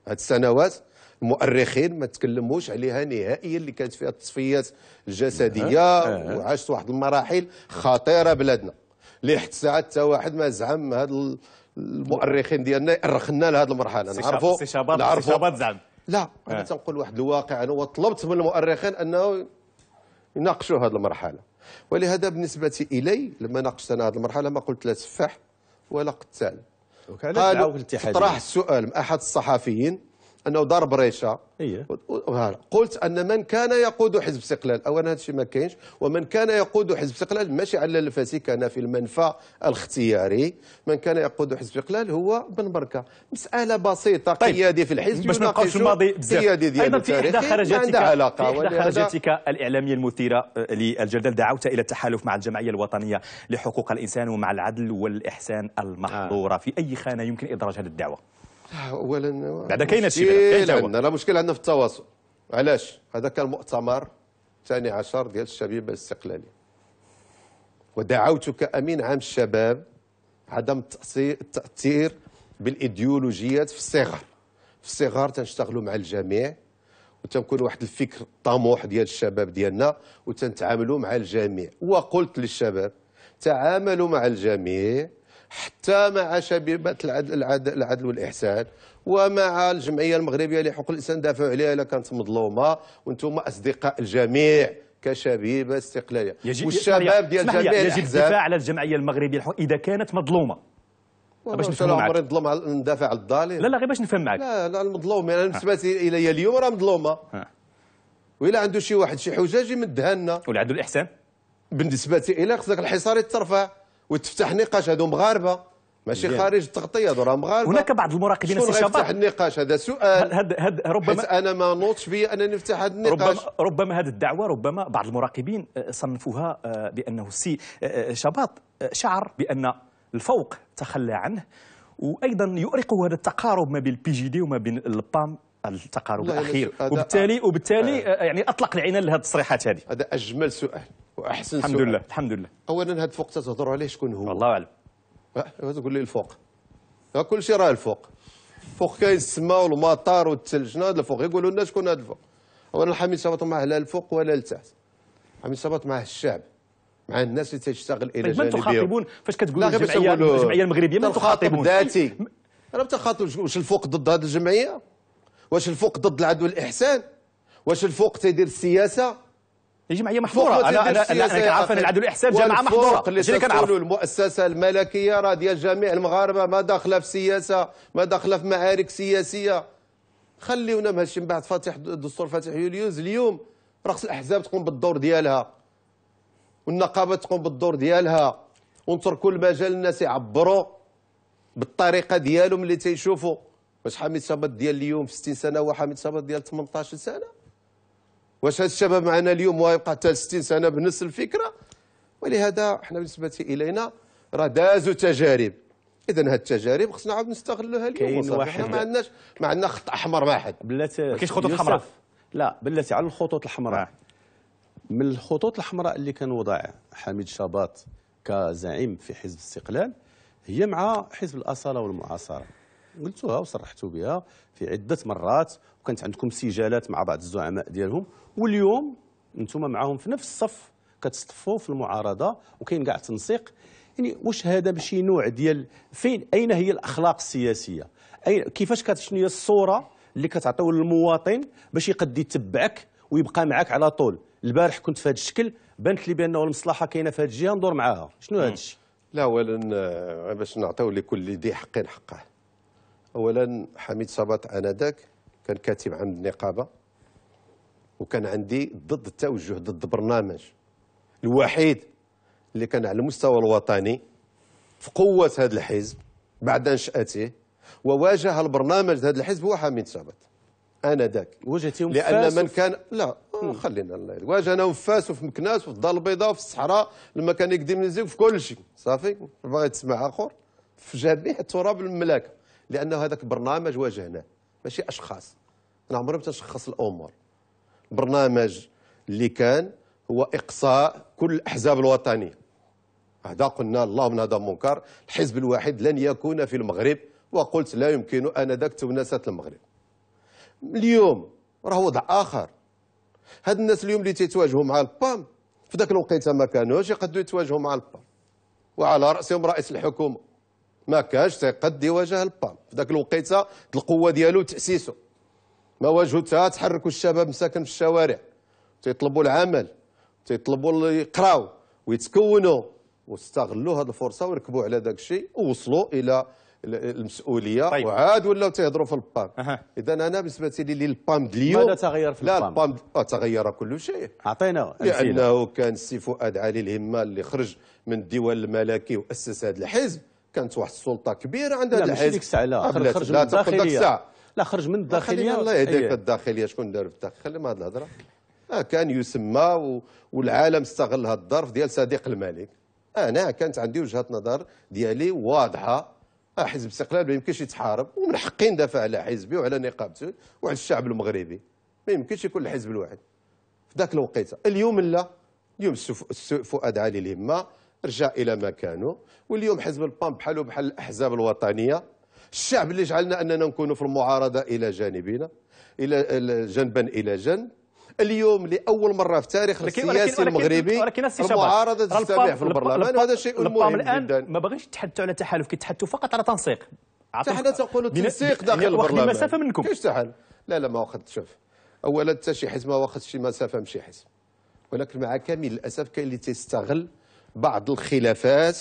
هاد السنوات المؤرخين ما تكلموش عليها نهائيا اللي كانت فيها التصفيات الجسديه وعاشت واحد المراحل خطيره بلادنا اللي حتى ساعه حتى واحد ما زعم هذا المؤرخين ديالنا يأرخنا لهذه المرحله نعرفوا نعرفوا زعم لا أه. انا تنقول واحد الواقع انا وطلبت من المؤرخين انه يناقشوا هذه المرحله ولهذا بالنسبه الي لما ناقشت انا هذه المرحله ما قلت لا تفاح ولا قتال قالوا طرح السؤال احد الصحفيين انه ضرب ريشه إيه. قلت ان من كان يقود حزب استقلال اولا هذا الشيء ما كاينش ومن كان يقود حزب استقلال ماشي على الفاسي كان في المنفى الاختياري من كان يقود حزب استقلال هو بن بركه مساله بسيطه طيب. قيادي في الحزب باش ما الماضي بزاف قيادي ديال ايضا في احدى خرجاتك علاقه في احدى خرجاتك الاعلاميه المثيره آه، للجدل دعوت الى التحالف مع الجمعيه الوطنيه لحقوق الانسان ومع العدل والاحسان المحظوره آه. في اي خانه يمكن ادراج هذه الدعوه اولا هذا كاين هادشي كاين عندنا لا مشكل عندنا في التواصل علاش هذا كان مؤتمر الثاني عشر ديال الشبيبه الاستقلاليه ودعوتك امين عام الشباب عدم التاثير بالايديولوجيات في الصغر في الصغر تنشتغلوا مع الجميع وتنكون واحد الفكر الطموح ديال الشباب ديالنا وتنتعاملوا مع الجميع وقلت للشباب تعاملوا مع الجميع حتى مع شبيبة العدل, العدل, العدل والإحسان ومع الجمعية المغربية لحقوق الإنسان دافعوا عليها إلا كانت مظلومة وأنتم أصدقاء الجميع كشبيبة استقلالية والشباب ديال جميع يجب الدفاع على الجمعية المغربية إذا كانت مظلومة باش نفهم معك عمري نظلم ندافع على الظالم لا لا غير باش نفهم معك لا لا المظلوم يعني بالنسبه آه. الي اليوم راه مظلومه آه. وإلا عنده شي واحد شي حجاج يمدها لنا والعدل الإحسان بالنسبة إلى خصك الحصار يترفع وتفتح نقاش هذو مغاربه ماشي يعني. خارج التغطيه هذو راه مغاربه هناك بعض المراقبين سي شباب نفتح النقاش هذا سؤال هد هد ربما انا ما نوطش بي انني نفتح هذا النقاش ربما ربما هذه الدعوه ربما بعض المراقبين آه، صنفوها آه، بانه السي آه، شباط شعر بان الفوق تخلى عنه وايضا يؤرق هذا التقارب ما بين البي جي دي وما بين البام التقارب الاخير وبالتالي وبالتالي يعني اطلق العنان لهذه التصريحات هذه هذا اجمل سؤال واحسن الحمد سؤال. لله الحمد لله اولا هاد فوق تتهضروا عليه شكون هو الله اعلم تقول أه، لي الفوق كل شيء راه الفوق فوق كاين السماء والمطار والثلج هذا الفوق يقولوا لنا شكون هذا الفوق اولا الحميد صابط معاه لا الفوق ولا لتحت الحميد صابط معاه الشعب مع الناس اللي تشتغل الى جانبهم طيب، من تخاطبون فاش كتقول الجمعيه الجمعيه المغربيه من تخاطبون ذاتي راه بتخاطب واش الفوق ضد هذه الجمعيه واش الفوق ضد العدل والاحسان واش الفوق تيدير السياسه جمعيه محظوره انا انا انا, أنا ان العدل والاحسان جماعه محظوره اللي كنعرف المؤسسه الملكيه راه ديال جميع المغاربه ما داخله في السياسه ما داخله في معارك سياسيه خليونا من هادشي من بعد فاتح الدستور فاتح يوليوز اليوم راه الاحزاب تقوم بالدور ديالها والنقابات تقوم بالدور ديالها ونتركوا المجال للناس يعبروا بالطريقه ديالهم اللي تيشوفوا واش حميد صبت ديال اليوم في 60 سنه هو حميد صبت ديال 18 سنه واش هذا الشباب معنا اليوم ويبقى حتى 60 سنه بنفس الفكره ولهذا احنا بالنسبه الينا راه دازوا تجارب اذا هاد التجارب خصنا عاود نستغلوها اليوم كاين واحد ما عندناش ما عندنا خط احمر ما حد بلاتي ما كاينش خطوط حمراء لا بلاتي على الخطوط الحمراء آه. من الخطوط الحمراء اللي كان وضع حميد شاباط كزعيم في حزب الاستقلال هي مع حزب الاصاله والمعاصره قلتوها وصرحتوا بها في عده مرات وكانت عندكم سجالات مع بعض الزعماء ديالهم واليوم انتم معاهم في نفس الصف كتصطفوا في المعارضه وكاين كاع تنسيق يعني واش هذا ماشي نوع ديال فين اين هي الاخلاق السياسيه اين كيفاش شنو هي الصوره اللي كتعطيو للمواطن باش يقد يتبعك ويبقى معك على طول البارح كنت في هذا الشكل بانت لي بانه المصلحه كاينه في هذه الجهه ندور معاها شنو هذا الشيء لا اولا آه، باش نعطيو لكل ذي حق حقه اولا حميد صبات انذاك كان كاتب عن النقابه وكان عندي ضد التوجه ضد برنامج الوحيد اللي كان على المستوى الوطني في قوه هذا الحزب بعد نشاته وواجه البرنامج هذا الحزب هو حميد صبات انا ذاك واجهتيهم لان من كان لا خلينا الله واجهناهم في فاس وفي مكناس وفي الدار البيضاء وفي الصحراء لما كان يقدم في كل شيء صافي باغي تسمع اخر في جميع تراب المملكه لانه هذاك برنامج واجهنا ماشي اشخاص انا عمري ما تنشخص الامور البرنامج اللي كان هو اقصاء كل الاحزاب الوطنيه هذا قلنا اللهم هذا منكر الحزب الواحد لن يكون في المغرب وقلت لا يمكن انذاك تونسه المغرب اليوم راه وضع اخر هاد الناس اليوم اللي تيتواجهوا مع البام في ذاك الوقيته ما كانوش يقدروا يتواجهوا مع البام وعلى راسهم رئيس الحكومه ما كانش تيقد يواجه البام في ذاك الوقيته القوه ديالو تاسيسه ما واجهتها تحركوا الشباب مساكن في الشوارع تيطلبوا العمل تيطلبوا يقراو ويتكونوا واستغلوا هذه الفرصه وركبوا على ذاك الشيء ووصلوا الى المسؤوليه طيب. وعاد ولاو تيهضروا في البام أه. اذا انا بالنسبه لي للبام اليوم ماذا تغير في البام؟ لا البام آه، تغير كل شيء اعطينا لانه كان السي فؤاد علي الهمه اللي خرج من الديوان الملكي واسس هذا الحزب كانت واحد السلطه كبيره عندها لا ماشي ديك آه، الساعه لا خرج من الداخليه لا خرج من الداخليه الله يهديك الداخليه شكون دار في الداخليه خلي هذه الهضره آه كان يسمى والعالم استغل هذا الظرف ديال صديق الملك انا كانت عندي وجهه نظر ديالي واضحه آه حزب استقلال ما يمكنش يتحارب ومن حقي ندافع على حزبي وعلى نقابته وعلى الشعب المغربي ما يمكنش يكون الحزب الواحد في ذاك الوقيته اليوم لا اليوم فؤاد علي الهمه رجع الى مكانه واليوم حزب البام بحاله بحال الاحزاب الوطنيه الشعب اللي جعلنا اننا نكونوا في المعارضه الى جانبنا الى جنبا الى جنب اليوم لاول مره في تاريخ ولكن السياسي ولكن المغربي ولكن المعارضه تجتمع في البرلمان وهذا شيء مهم الآن جدا ما باغيش تحدثوا على تحالف كيتحدثوا فقط على تنسيق حنا تنقولوا تنسيق داخل البرلمان مسافه منكم كيفاش تحل لا لا ما واخذ شوف اولا حتى شي حزب ما واخد شي مسافه من شي حزب ولكن مع كامل الاسف كاين اللي تيستغل بعض الخلافات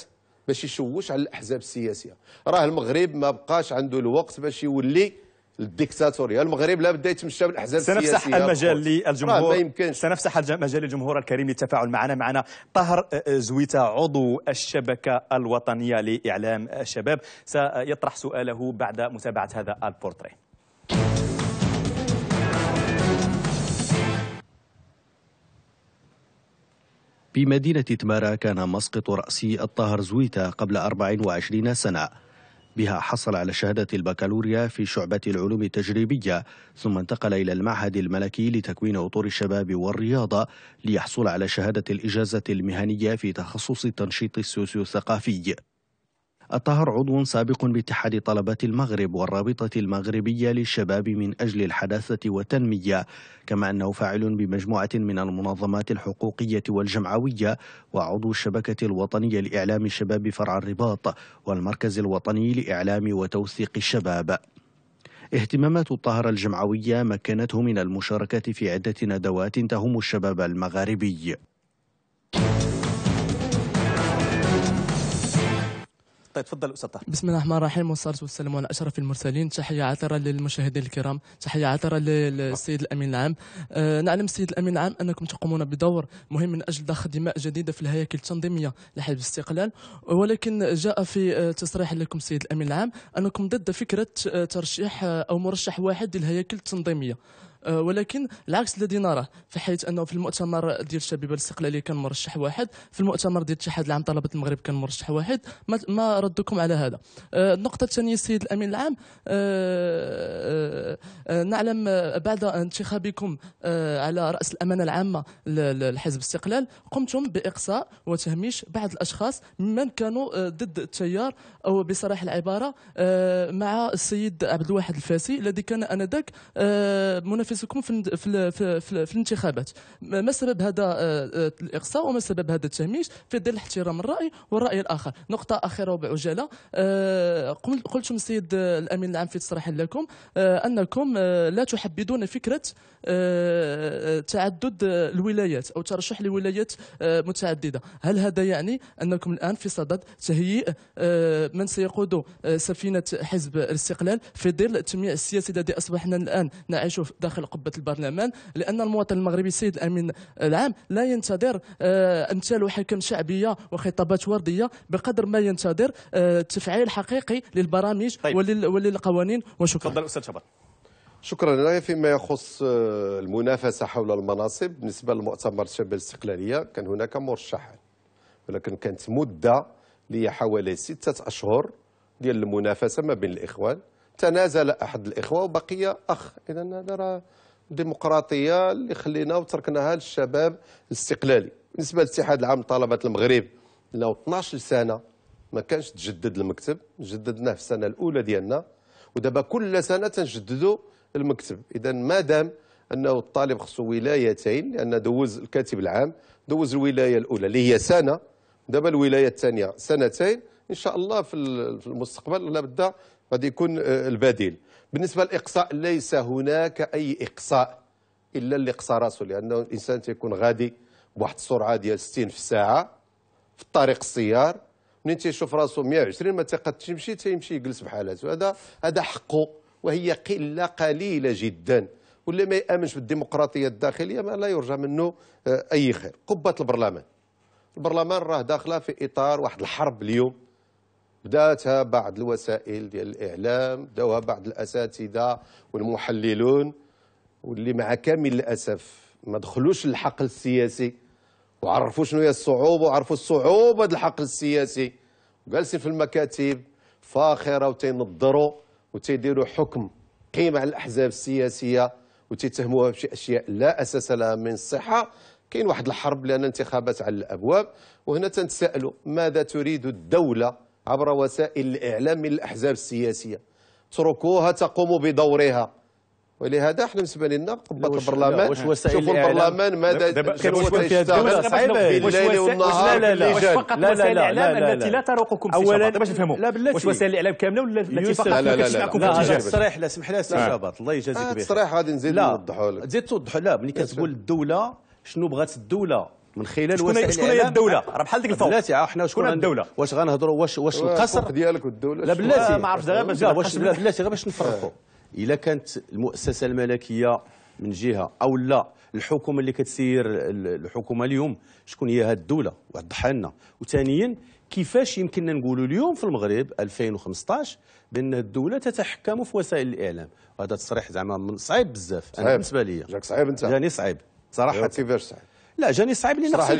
باش يشوش على الاحزاب السياسيه راه المغرب ما بقاش عنده الوقت باش يولي الديكتاتوريه المغرب لا بدا يتمشى بالاحزاب السياسيه سنفسح المجال للجمهور سنفسح المجال للجمهور الكريم للتفاعل معنا معنا طاهر زويته عضو الشبكه الوطنيه لاعلام الشباب سيطرح سؤاله بعد متابعه هذا البورتريه في مدينة تمارا كان مسقط رأس الطاهر زويتا قبل 24 سنة بها حصل على شهادة البكالوريا في شعبة العلوم التجريبية ثم انتقل إلى المعهد الملكي لتكوين أطور الشباب والرياضة ليحصل على شهادة الإجازة المهنية في تخصص التنشيط السوسيو الثقافي الطهر عضو سابق باتحاد طلبة المغرب والرابطة المغربية للشباب من أجل الحداثة والتنمية كما أنه فاعل بمجموعة من المنظمات الحقوقية والجمعوية وعضو الشبكة الوطنية لإعلام الشباب فرع الرباط والمركز الوطني لإعلام وتوثيق الشباب اهتمامات الطهر الجمعوية مكنته من المشاركة في عدة ندوات تهم الشباب المغاربي طيب تفضل استاذ بسم الله الرحمن الرحيم والصلاه والسلام على اشرف المرسلين تحيه عطره للمشاهدين الكرام تحيه عطره للسيد الامين العام أه نعلم السيد الامين العام انكم تقومون بدور مهم من اجل ضخ دماء جديده في الهياكل التنظيميه لحزب الاستقلال ولكن جاء في آه، تصريح لكم السيد الامين العام انكم ضد فكره آه، ترشيح آه، او مرشح واحد للهياكل التنظيميه أه، ولكن العكس الذي نراه في حيث انه في المؤتمر ديال الشبيبه الاستقلاليه كان مرشح واحد في المؤتمر ديال الاتحاد العام طلبه المغرب كان مرشح واحد ما ردكم على هذا أه، النقطه الثانيه السيد الامين العام أه، نعلم بعد انتخابكم على راس الامانه العامه لحزب الاستقلال قمتم باقصاء وتهميش بعض الاشخاص ممن كانوا ضد التيار او بصراحه العباره مع السيد عبد الواحد الفاسي الذي كان انذاك منافس ينافسكم في, في, في, في, الانتخابات ما سبب هذا آه، آه، الاقصاء وما سبب هذا التهميش في ظل احترام الراي والراي الاخر نقطه اخيره وبعجاله آه، قلتم السيد الامين العام في تصريح لكم انكم لا تحبذون فكره تعدد الولايات او ترشح لولايات متعدده هل هذا يعني انكم الان في صدد تهيئ من سيقود سفينه حزب الاستقلال في ظل التمييع السياسي الذي اصبحنا الان نعيشه داخل داخل قبه البرلمان لان المواطن المغربي السيد الامين العام لا ينتظر آه، امثال وحكم شعبيه وخطابات ورديه بقدر ما ينتظر آه، تفعيل حقيقي للبرامج طيب. وللقوانين وشكرا تفضل استاذ شبر شكرا لك فيما يخص آه، المنافسه حول المناصب بالنسبه لمؤتمر شباب الاستقلاليه كان هناك مرشحان ولكن كانت مده اللي هي حوالي سته اشهر ديال المنافسه ما بين الاخوان تنازل احد الاخوه وبقي اخ اذا هذا راه ديمقراطيه اللي خلينا وتركناها للشباب الاستقلالي بالنسبه للاتحاد العام طلبه المغرب لو 12 سنه ما كانش تجدد المكتب جددناه في السنه الاولى ديالنا ودابا كل سنه تنجددوا المكتب اذا ما دام انه الطالب خصو ولايتين لان دوز الكاتب العام دوز الولايه الاولى اللي هي سنه دابا الولايه الثانيه سنتين ان شاء الله في المستقبل لا بد قد يكون آه، البديل بالنسبة للإقصاء ليس هناك أي إقصاء إلا الإقصاء راسه لأنه الإنسان تيكون غادي بواحد السرعة ديال 60 في الساعة في الطريق السيار منين تيشوف راسه 120 ما تيقدش يمشي تيمشي يجلس بحال هذا هذا هذا حقه وهي قله قليله جدا واللي ما يامنش بالديمقراطيه الداخليه ما لا يرجى منه آه، اي خير قبه البرلمان البرلمان راه داخله في اطار واحد الحرب اليوم بداتها بعض الوسائل ديال الاعلام بداوها بعض الاساتذه والمحللون واللي مع كامل الاسف ما دخلوش الحقل السياسي وعرفوا شنو هي الصعوبه وعرفوا الصعوبه ديال الحقل السياسي وجالسين في المكاتب فاخره وتينظروا وتيديروا حكم قيم على الاحزاب السياسيه وتتهموها بشي اشياء لا اساس لها من الصحه كاين واحد الحرب لان انتخابات على الابواب وهنا تنتسائلوا ماذا تريد الدوله عبر وسائل الإعلام من الأحزاب السياسية اتركوها تقوم بدورها ولهذا احنا بالنسبه لنا قبه البرلمان شوفوا البرلمان ماذا تشتغل بالليل والنهار لا لا لا فقط وسائل الاعلام التي لا تروقكم في اولا باش نفهموا واش وسائل الاعلام كامله ولا التي فقط لا لا لا لا التصريح لا سمح لي سي جابر الله يجازيك بخير التصريح غادي نزيد نوضحوا لك زيد توضحوا لا ملي كتقول الدوله شنو بغات الدوله من خلال وسائل شكون هي الدوله راه بحال ديك الفوق بلاتي آه، حنا شكون الدوله واش غنهضروا واش واش القصر آه، ديالك والدوله لا بلاتي ما عرفتش غير آه، باش واش بلاتي غير باش نفرقوا الا كانت المؤسسه الملكيه من جهه او لا الحكومه اللي كتسير الحكومه اليوم شكون هي هذه الدوله وضحها لنا وثانيا كيفاش يمكننا نقولوا اليوم في المغرب 2015 بان الدوله تتحكم في وسائل الاعلام هذا تصريح زعما صعيب بزاف انا بالنسبه لي جاك صعيب انت يعني صعيب صراحه كيفاش صعيب لا جاني صعيب لي اشرح لنا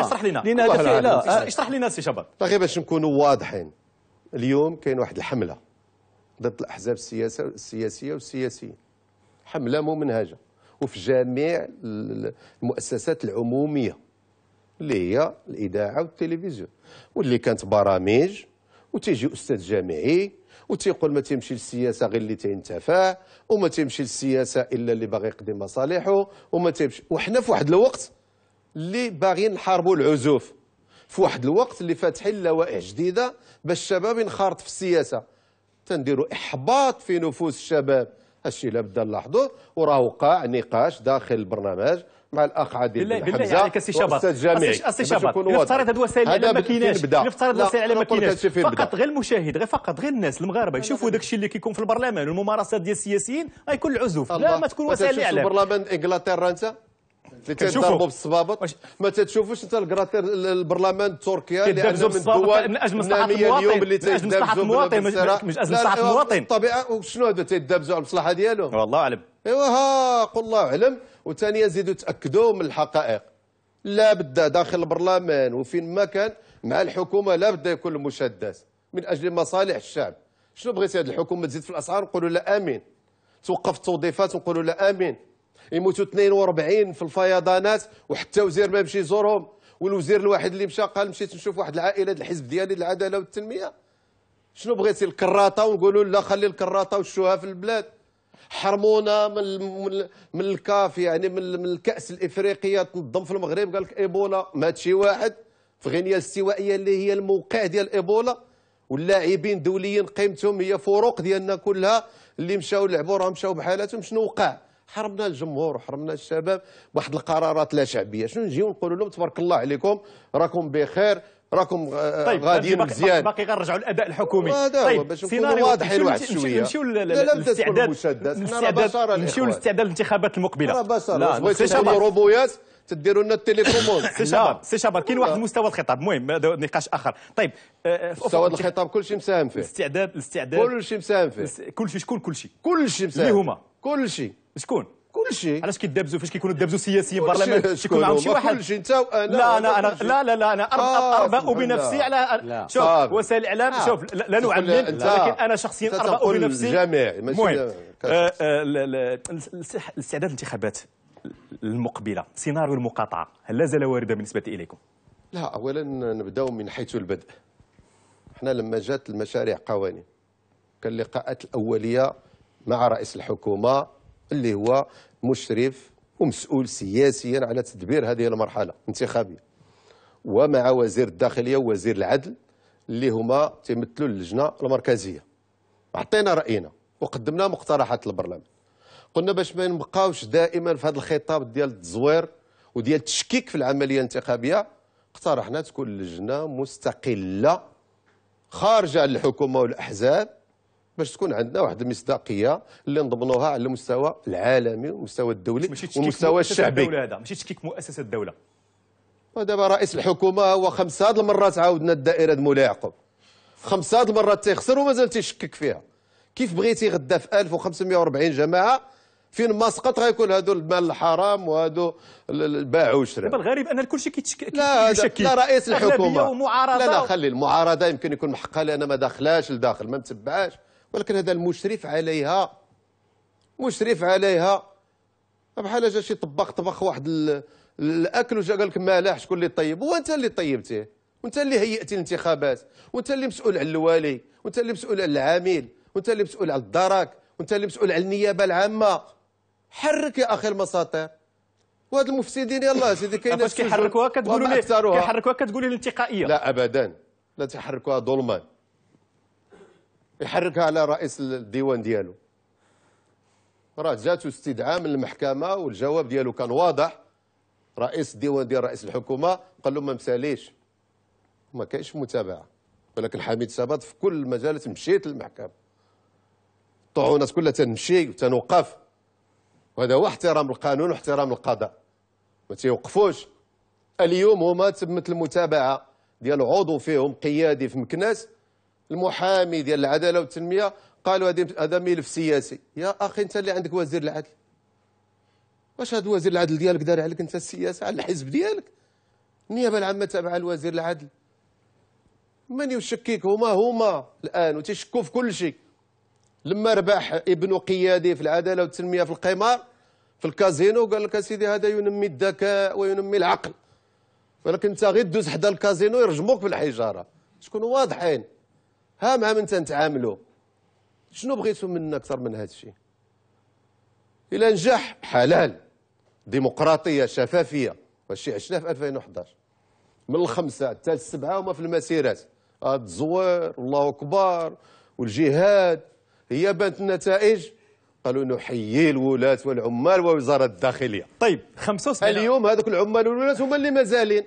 اشرح لنا اشرح هذا اشرح لنا سي شباب باغي طيب باش نكونوا واضحين اليوم كاين واحد الحمله ضد الاحزاب السياسه السياسيه والسياسيين حمله ممنهجه وفي جميع المؤسسات العموميه اللي هي الاذاعه والتلفزيون واللي كانت برامج وتيجي استاذ جامعي وتيقول ما تيمشي للسياسه غير اللي تينتفع وما تيمشي للسياسه الا اللي باغي يقضي مصالحه وما تيمشي وحنا في واحد الوقت اللي باغيين نحاربوا العزوف في واحد الوقت اللي فاتحين لوائح جديده باش الشباب ينخرط في السياسه تنديروا احباط في نفوس الشباب هادشي اللي بدا نلاحظوه وراه وقع نقاش داخل البرنامج مع الاخ عادل بالله بالله يعني كسي شباب استاذ شباب نفترض هاد الوسائل الاعلام ما كايناش نفترض الوسائل الاعلام ما كايناش فقط غير المشاهد غير فقط غير الناس المغاربه يشوفوا داك الشيء اللي كيكون في البرلمان والممارسات ديال السياسيين غيكون العزوف لا ما تكون وسائل الاعلام البرلمان انجلترا انت اللي تيضربوا بالصبابط ما تتشوفوش انت الكراتير البرلمان التركي عندهم يعني من الدول من اجل مصلحه من اللي مصلحه المواطن مش اجل مصلحه المواطن الطبيعه شنو هذا تيدابزوا على المصلحه ديالهم والله اعلم ايوا قل الله اعلم وثانيا زيدوا تاكدوا من الحقائق لا بد داخل البرلمان وفين ما كان مع الحكومه لا بد يكون المشدد من اجل مصالح الشعب شنو بغيتي هذه الحكومه تزيد في الاسعار نقولوا لا امين توقف التوظيفات نقولوا لا امين يموتوا 42 في الفيضانات وحتى وزير ما مشي يزورهم والوزير الواحد اللي مشى قال مشيت نشوف واحد العائله الحزب ديالي العداله والتنميه شنو بغيتي الكراطه ونقولوا لا خلي الكراطه وشوها في البلاد حرمونا من من الكاف يعني من الكاس الافريقيه تنظم في المغرب قال لك ايبولا مات شي واحد في غينيا الاستوائيه اللي هي الموقع ديال ايبولا واللاعبين دوليين قيمتهم هي فروق ديالنا كلها اللي مشاو لعبوا راه مشاو بحالاتهم شنو وقع حرمنا الجمهور وحرمنا الشباب واحد القرارات لا شعبيه شنو نجيو نقولوا لهم تبارك الله عليكم راكم بخير راكم آه، طيب غاديين مزيان باقي غنرجعوا الاداء الحكومي طيب سيناريو واضح واحد شويه نمشيو للاستعداد للاستعداد نمشيو للاستعداد للانتخابات المقبله راه بغيتي تشري روبويات تديروا لنا التليكوموند سي شابر سي شابر كاين واحد مستوى الخطاب المهم هذا نقاش اخر طيب آه، آه، مستوى الخطاب كلشي مساهم فيه الاستعداد الاستعداد كلشي مساهم فيه كلشي شكون كلشي كلشي مساهم اللي هما كلشي شكون كل شيء علاش كيدابزوا فاش كيكونوا دابزوا سياسيين برلمان شكون معاهم شي واحد كلشي انت وانا لا انا انا لا لا لا انا اربأ بنفسي على شوف طيب. وسائل الاعلام آه. شوف لا نعمم ولكن انا شخصيا اربأ بنفسي الجميع ماشي آه، آه، الاستعداد الانتخابات المقبله سيناريو المقاطعه هل لا زال وارده بالنسبه اليكم؟ لا اولا نبداو من حيث البدء احنا لما جات المشاريع قوانين كان اللقاءات الاوليه مع رئيس الحكومه اللي هو مشرف ومسؤول سياسيا على تدبير هذه المرحلة انتخابية ومع وزير الداخلية ووزير العدل اللي هما تيمثلوا اللجنة المركزية اعطينا رأينا وقدمنا مقترحات للبرلمان قلنا باش ما نبقاوش دائما في هذا الخطاب ديال التزوير وديال التشكيك في العملية الانتخابية اقترحنا تكون لجنة مستقلة خارجة عن الحكومة والأحزاب باش تكون عندنا واحد المصداقيه اللي نضمنوها على المستوى العالمي والمستوى الدولي والمستوى الشعبي ماشي تشكيك مؤسسه الدوله ودابا رئيس الحكومه هو خمسه هاد المرات عاودنا الدائره مولاي يعقوب خمسه هاد المرات تيخسر ومازال تيشكك فيها كيف بغيتي غدا في 1540 جماعه فين ما سقط غيكون هادو المال الحرام وهادو الباع والشراء دابا الغريب ان كلشي كيتشكك لا لا رئيس الحكومه لا لا خلي المعارضه يمكن يكون محقها لان ما داخلاش لداخل ما متبعاش ولكن هذا المشرف عليها مشرف عليها بحال جا شي طباخ طبخ واحد الاكل وجا قال لك مالح شكون اللي طيب هو انت اللي طيبتيه وانت اللي هيئتي الانتخابات وانت اللي مسؤول على الوالي وانت اللي مسؤول على العميل وانت اللي مسؤول على الدرك وانت اللي مسؤول على النيابه العامه حرك يا اخي المساطير وهاد المفسدين يلا سيدي كاين باش كيحركوها كتقولوا لي كيحركوها كتقولوا الانتقائيه لا ابدا لا تحركوها ظلما يحركها على رئيس الديوان ديالو راه جاتو استدعاء من المحكمه والجواب ديالو كان واضح رئيس الديوان ديال رئيس الحكومه قال له ما مساليش ما كاينش متابعه ولكن حميد سبات في كل المجالات مشيت للمحكمه الطعونات كلها تنمشي وتنوقف وهذا هو احترام القانون واحترام القضاء ما تيوقفوش اليوم هما تمت المتابعه ديال عضو فيهم قيادي في مكناس المحامي ديال العداله والتنميه قالوا هذا ملف سياسي يا اخي انت اللي عندك وزير العدل واش هذا وزير العدل ديالك دار عليك انت السياسه على الحزب ديالك النيابه العامه تابعه لوزير العدل من يشكك هما هما الان وتيشكوا في كل شيء لما ربح ابن قيادي في العداله والتنميه في القمار في الكازينو قال لك اسيدي هذا ينمي الذكاء وينمي العقل ولكن انت غير دوز حدا الكازينو يرجموك بالحجاره شكونوا واضحين ها مع من تنتعاملوا شنو بغيتوا منا اكثر من هذا الشيء الى نجح حلال ديمقراطيه شفافيه واش عشناه في 2011 من الخمسه حتى السبعه هما في المسيرات الزوار الله اكبر والجهاد هي بانت النتائج قالوا نحيي الولاة والعمال ووزارة الداخلية طيب 75 اليوم هذوك العمال والولاة هما اللي مازالين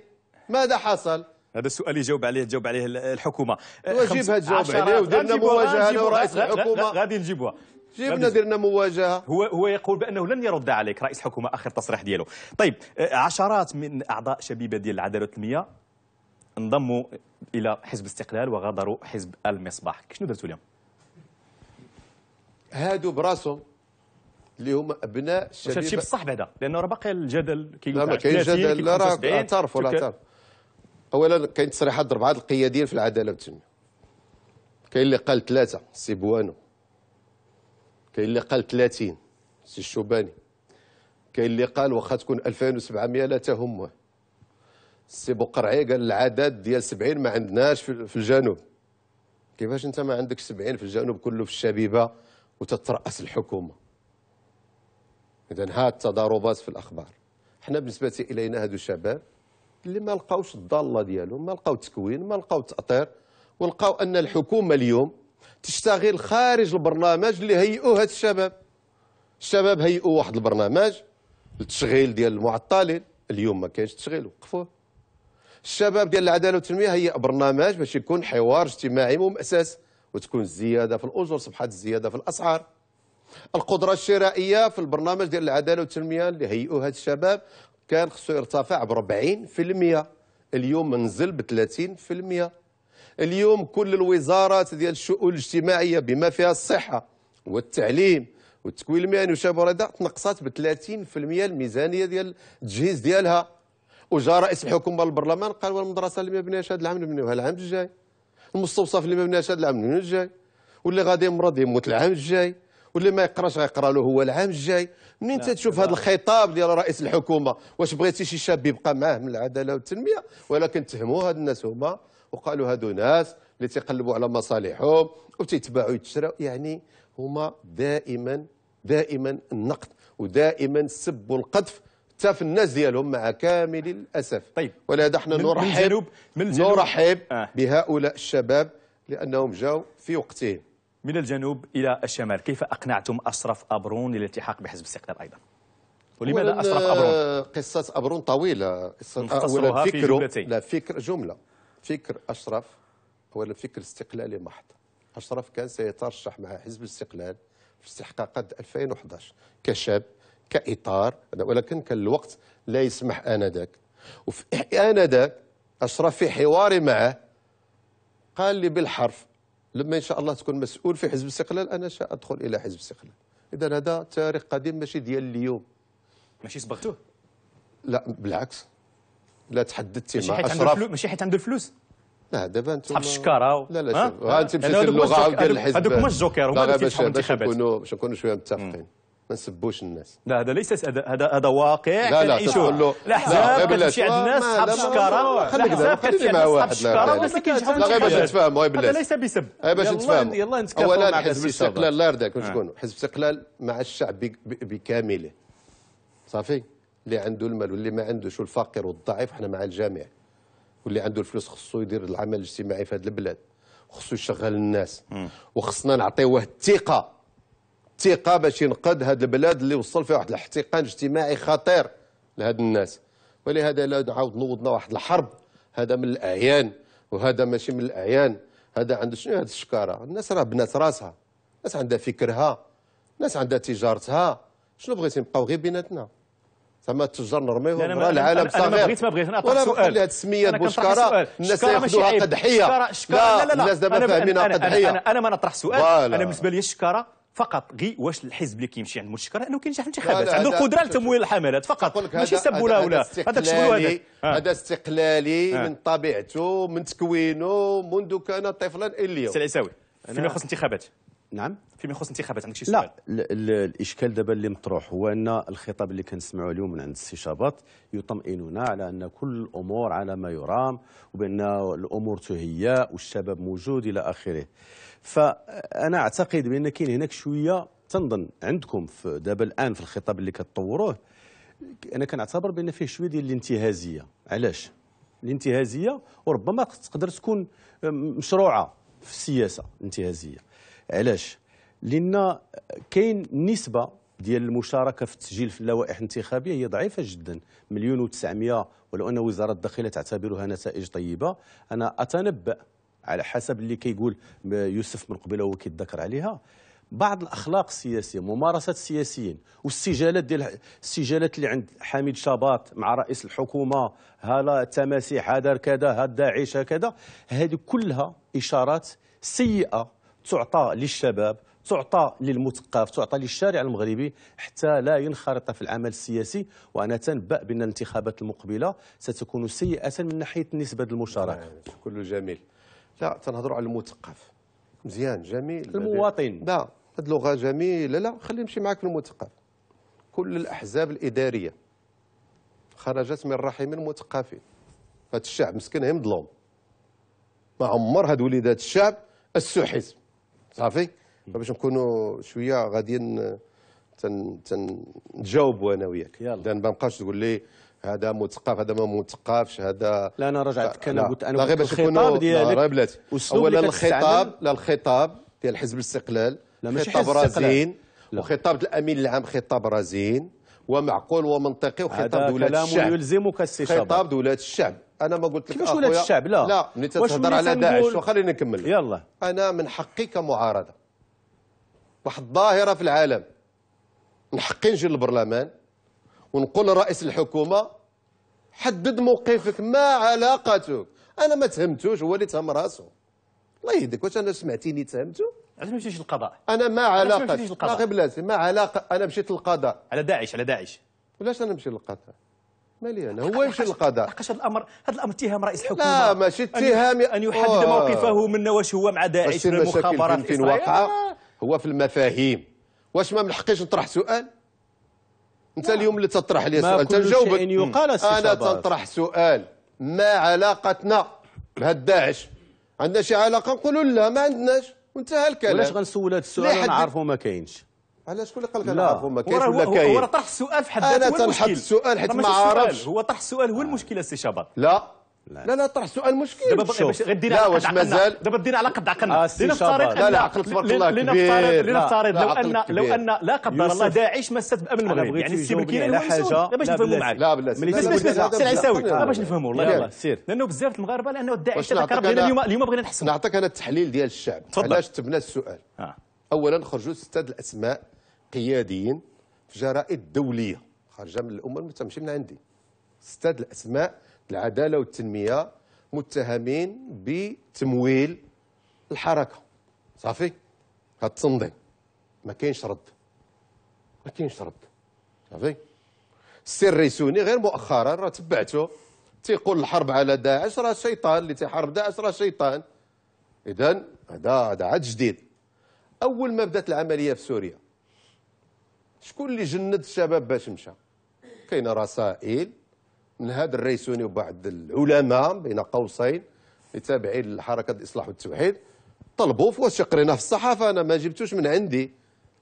ماذا حصل هذا السؤال اللي جاوب عليه جاوب عليه الحكومه أه، واجبها تجاوب عليه ودرنا مواجهه لرئيس الحكومه غادي نجيبوها جبنا درنا مواجهه هو هو يقول بانه لن يرد عليك رئيس الحكومه اخر تصريح ديالو طيب أه، عشرات من اعضاء شبيبه ديال العداله والتنميه انضموا الى حزب الاستقلال وغادروا حزب المصباح شنو درتوا اليوم هادو براسهم اللي هما ابناء شبيبه هادشي بصح بعدا لانه راه باقي الجدل كيقول لا ما كاين جدل لا راه اعترفوا لا اعترفوا اولا كاين تصريحات ضرب القياديين في العداله والتنميه كاين اللي قال ثلاثه سي بوانو كاين اللي قال 30 سي الشوباني كاين اللي قال واخا تكون 2700 لا تهمه سي بقرعي قال العدد ديال 70 ما عندناش في الجنوب كيفاش انت ما عندك 70 في الجنوب كله في الشبيبه وتتراس الحكومه اذا هاد التضاربات في الاخبار حنا بالنسبه الينا هادو الشباب اللي ما لقاوش الضاله ديالهم ما لقاو تكوين ما لقاو تاطير ولقاو ان الحكومه اليوم تشتغل خارج البرنامج اللي هيئوه هاد الشباب الشباب هيئوا واحد البرنامج للتشغيل ديال المعطلين اليوم ما كاينش تشغيل وقفوه الشباب ديال العداله والتنميه هي برنامج باش يكون حوار اجتماعي ومؤسس وتكون الزياده في الاجور صبحات الزياده في الاسعار القدره الشرائيه في البرنامج ديال العداله والتنميه اللي هيئوه هاد الشباب كان خصو يرتفع ب 40% اليوم نزل ب 30% اليوم كل الوزارات ديال الشؤون الاجتماعيه بما فيها الصحه والتعليم والتكوين المهني وشبه هذا تنقصات ب 30% الميزانيه ديال التجهيز ديالها وجا رئيس الحكومه للبرلمان قال المدرسه اللي ما بنيهاش هذا العام نبنيوها العام الجاي المستوصف اللي ما بنيهاش هذا العام الجاي واللي غادي يمرض يموت العام الجاي واللي ما يقراش غيقرا له هو العام الجاي منين تتشوف هذا الخطاب ديال رئيس الحكومه واش بغيتي شي شاب يبقى معاه من العداله والتنميه ولكن تهموا هاد الناس هما وقالوا هادو ناس اللي تيقلبوا على مصالحهم وتيتباعوا يتشراو يعني هما دائما دائما النقد ودائما السب والقذف حتى في الناس ديالهم مع كامل الاسف طيب ولهذا احنا نرحب من الجنوب نرحب آه. بهؤلاء الشباب لانهم جاوا في وقتهم من الجنوب إلى الشمال كيف أقنعتم أشرف أبرون للالتحاق بحزب الاستقلال أيضا ولماذا أشرف أبرون قصة أبرون طويلة نختصرها أولا جملتين لا فكر جملة فكر أشرف هو الفكر استقلالي محض أشرف كان سيترشح مع حزب الاستقلال في استحقاقات 2011 كشاب كإطار ولكن كان الوقت لا يسمح آنذاك وفي آنذاك أشرف في حواري معه قال لي بالحرف لما ان شاء الله تكون مسؤول في حزب الاستقلال انا سادخل الى حزب الاستقلال اذا هذا تاريخ قديم ماشي ديال اليوم ماشي صبغتوه لا بالعكس لا تحدثتي مع اشراف ماشي حيت عنده الفلوس لا دابا انت صحاب الشكاره و... لا لا شوف انت مشيتي للغه ديال الحزب هذوك هما الجوكر هما اللي كيتحكموا الانتخابات باش نكونوا شويه متفقين ما نسبوش الناس لا هذا ليس هذا هذا واقع لا لا تقول له الاحزاب كتمشي عند الناس صحاب الشكاره الاحزاب كتمشي عند صحاب الشكاره غير باش نتفاهموا غير بالله هذا ليس بسب غير باش نتفاهموا يلا نتكلموا اولا حزب الاستقلال لا يرضيك آه. شكون حزب الاستقلال مع الشعب بكامله صافي اللي عنده المال واللي ما عندوش والفقير والضعيف حنا مع الجميع واللي عنده الفلوس خصو يدير العمل الاجتماعي في هذه البلاد خصو يشغل الناس وخصنا نعطيوه الثقه الثقه باش ينقذ هذه البلاد اللي وصل فيها واحد الاحتقان اجتماعي خطير لهاد الناس ولهذا لا نعاود نوضنا واحد الحرب هذا من الاعيان وهذا ماشي من الاعيان هذا عنده شنو هاد الشكاره الناس راه بنات راسها الناس عندها فكرها الناس عندها تجارتها شنو بغيتي نبقاو غير بيناتنا زعما التجار نرميهم راه العالم صغير انا ما بغيت ما بغيت انا ولا سؤال هذه السميات بوشكاره الناس ياخذوها قدحيه لا, لا لا لا الناس دابا فاهمينها قدحيه انا ما نطرح سؤال انا بالنسبه لي الشكاره فقط غي واش الحزب اللي كيمشي عند المشكله انه كينجح في الانتخابات عنده على لتمويل الحملات فقط ماشي سب ولا ولا هذا استقلالي هذا آه. استقلالي آه. من طبيعته من تكوينه منذ كان طفلا الى اليوم سي العيساوي فيما يخص الانتخابات نعم فيما يخص الانتخابات عندك شي سؤال لا الاشكال دابا اللي مطروح هو ان الخطاب اللي كنسمعوا اليوم من عند السي شابط يطمئننا على ان كل الامور على ما يرام وبان الامور تهيأ والشباب موجود الى اخره فانا اعتقد بان كاين هناك شويه تنظن عندكم في دابا الان في الخطاب اللي كتطوروه انا كنعتبر بان فيه شويه ديال الانتهازيه علاش الانتهازيه وربما تقدر تكون مشروعه في السياسه الانتهازيه علاش لان كاين نسبه ديال المشاركه في التسجيل في اللوائح الانتخابيه هي ضعيفه جدا مليون و900 ولو ان وزاره الداخليه تعتبرها نتائج طيبه انا اتنبأ على حسب اللي كيقول يوسف من قبيله هو كيتذكر عليها بعض الاخلاق السياسيه ممارسه السياسيين والسجالات ديال السجالات اللي عند حميد شباط مع رئيس الحكومه هلا التماسيح هذا كذا هذا داعش هكذا هذه كلها اشارات سيئه تعطى للشباب تعطى للمثقف تعطى للشارع المغربي حتى لا ينخرط في العمل السياسي وانا تنبأ بان الانتخابات المقبله ستكون سيئه من ناحيه نسبه المشاركه نعم، كله جميل لا تنهضروا على المثقف مزيان جميل المواطن لا هاد اللغه جميله لا خلي نمشي في المثقف كل الاحزاب الاداريه خرجت من رحم المثقفين هاد الشعب مسكين مظلوم ما عمر هاد وليدات الشعب اسو حزب صافي باش نكونوا شويه تن تنجاوبوا انا وياك ما نبقاش تقول لي هذا مثقف هذا ما مثقفش هذا لا انا رجعت كان قلت انا غير باش يكونوا غير بلاتي اولا الخطاب لا الخطاب ديال حزب الاستقلال لا ماشي خطاب رزين وخطاب الامين العام خطاب رزين ومعقول ومنطقي وخطاب دوله الشعب يلزمك استشابه خطاب دوله الشعب انا ما قلت لك كيفاش دولة الشعب لا لا ملي تتهضر على داعش وخليني نكمل يلا انا من حقي كمعارضه واحد الظاهره في العالم من حقي نجي للبرلمان ونقول لرئيس الحكومه حدد موقفك ما علاقتك انا ما تهمتوش هو اللي تهم راسه الله يهديك واش انا سمعتيني تهمتو علاش ما مشيتيش للقضاء انا ما علاقه لا غير بلاتي ما علاقه انا مشيت للقضاء على داعش على داعش ولاش انا نمشي للقضاء مالي انا هو يمشي للقضاء لحقاش هذا الامر هذا الامر اتهام رئيس الحكومه لا ماشي اتهام ان يحدد موقفه من واش هو مع داعش من المخابرات فين واقعه هو في المفاهيم واش ما ملحقيش نطرح سؤال انت اليوم اللي تطرح لي سؤال تجاوبك انا تطرح سؤال ما علاقتنا بهذا داعش عندنا شي علاقه نقولوا لا ما عندناش وانتهى الكلام علاش غنسول هذا السؤال نعرفوا ما كاينش علاش شكون اللي قال لك نعرفوا ما كاينش ولا كاين هو طرح السؤال في حد ذاته انا تنحط السؤال حيت ما عرفش هو طرح السؤال هو المشكله السي شباب لا لا لا, لا طرح سؤال مشكل دابا غدينا لا واش مازال دابا دينا على قد عقلنا آه، لنفترض لا لا عقل تبارك الله لنفترض لنفترض لو ان لو ان لا قدر الله داعش مست بامن المغرب يعني السبكيه على حاجه باش نفهموا معاك لا بلاتي باش سير عيساوي باش نفهموا والله يلاه سير لانه بزاف المغاربه لانه داعش تذكر بنا اليوم اليوم بغينا نحسن نعطيك انا التحليل ديال الشعب علاش تبنى السؤال آه. اولا خرجوا سته الاسماء قياديين في جرائد دوليه خارجه من الامم المتحده تمشي من عندي سته الاسماء العدالة والتنمية متهمين بتمويل الحركة صافي هذا التنظيم ما كاينش رد ما كاينش رد صافي السير الريسوني غير مؤخرا راه تبعته تيقول الحرب على داعش راه شيطان اللي تيحارب داعش راه شيطان اذا هذا هذا عاد جديد اول ما بدات العمليه في سوريا شكون اللي جند الشباب باش مشى كاينه رسائل من هذا الريسوني وبعض العلماء بين قوسين متابعين لحركه الاصلاح والتوحيد طلبوا في واش في الصحافه انا ما جبتوش من عندي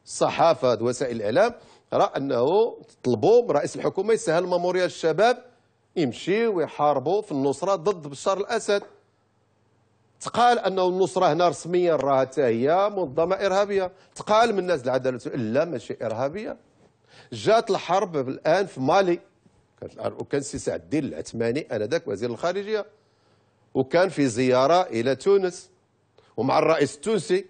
الصحافه وسائل الاعلام رأى انه طلبوا من رئيس الحكومه يسهل ماموريال الشباب يمشي ويحاربوا في النصره ضد بشار الاسد تقال انه النصره هنا رسميا راه حتى هي منظمه ارهابيه تقال من الناس العداله لا ماشي ارهابيه جات الحرب الان في مالي كانت وكان السي سعد الدين العثماني انذاك وزير الخارجيه وكان في زياره الى تونس ومع الرئيس التونسي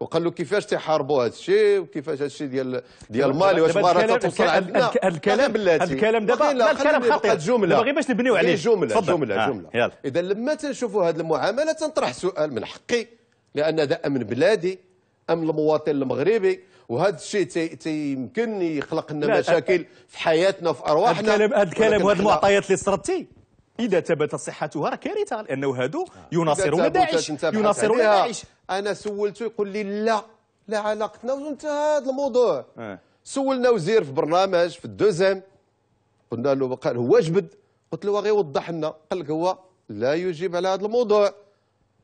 وقال له كيفاش تحاربوا هذا الشيء وكيفاش هذا الشيء ديال ديال مالي واش مرات توصل عندنا الكلام الكلام دابا الكلام خطير جمله باغي باش نبنيو إيه، عليه جمله فضل. جمله آه. جمله اذا لما تنشوفوا هذه المعامله تنطرح سؤال من حقي لان هذا امن بلادي امن المواطن المغربي وهذا الشيء يمكن يخلق لنا مشاكل في حياتنا وفي ارواحنا هذا الكلام هذا الكلام وهذه المعطيات اللي سردتي اذا ثبت صحتها راه كارثه لانه هادو يناصرون داعش يناصرون داعش انا سولته يقول لي لا لا علاقتنا وانتهى هذا الموضوع أه. سولنا وزير في برنامج في الدوزيام قلنا له قال هو جبد قلت له غيوضح لنا قال لك هو لا يجيب على هذا الموضوع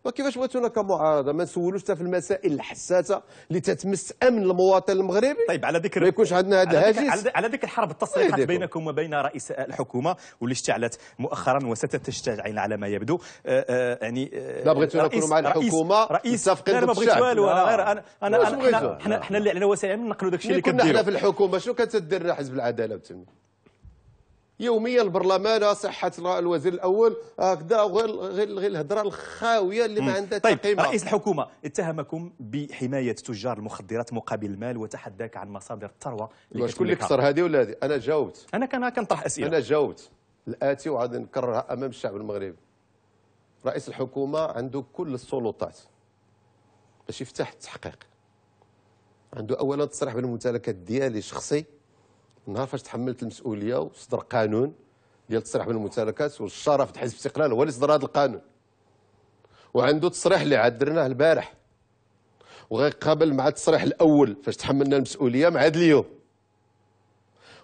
وكيفاش بغيتوا لك معارضه ما نسولوش حتى في المسائل الحساسه اللي تتمس امن المواطن المغربي طيب على ذكر ما يكونش عندنا هذا الهاجس على ذكر حرب التصريحات بينكم وبين رئيس الحكومه واللي اشتعلت مؤخرا وستشتعل على ما يبدو آآ آه، آه، يعني آآ آه، لا بغيتو نكونوا مع الحكومه رئيس متفقين ما بغيت والو انا غير انا انا حنا اللي على وسائل نقلوا داك الشيء اللي كنديروا كنا حنا في الحكومه شنو كتدير حزب العداله وتم يوميا البرلمان صحه الوزير الاول هكذا غير غير الهضره الخاويه اللي ما عندها طيب قيمه رئيس الحكومه اتهمكم بحمايه تجار المخدرات مقابل المال وتحداك عن مصادر الثروه شكون اللي كسر هذه ولا هذه انا جاوبت انا كان كنطرح اسئله انا جاوبت الاتي وغادي نكررها امام الشعب المغربي رئيس الحكومه عنده كل السلطات باش يفتح التحقيق عنده اولا تصريح بالممتلكات ديالي شخصي نهار فاش تحملت المسؤوليه وصدر قانون ديال التصريح بالممتلكات والشرف ديال حزب الاستقلال هو اللي صدر هذا القانون وعنده تصريح اللي عاد درناه البارح وغيقابل مع التصريح الاول فاش تحملنا المسؤوليه مع هذا اليوم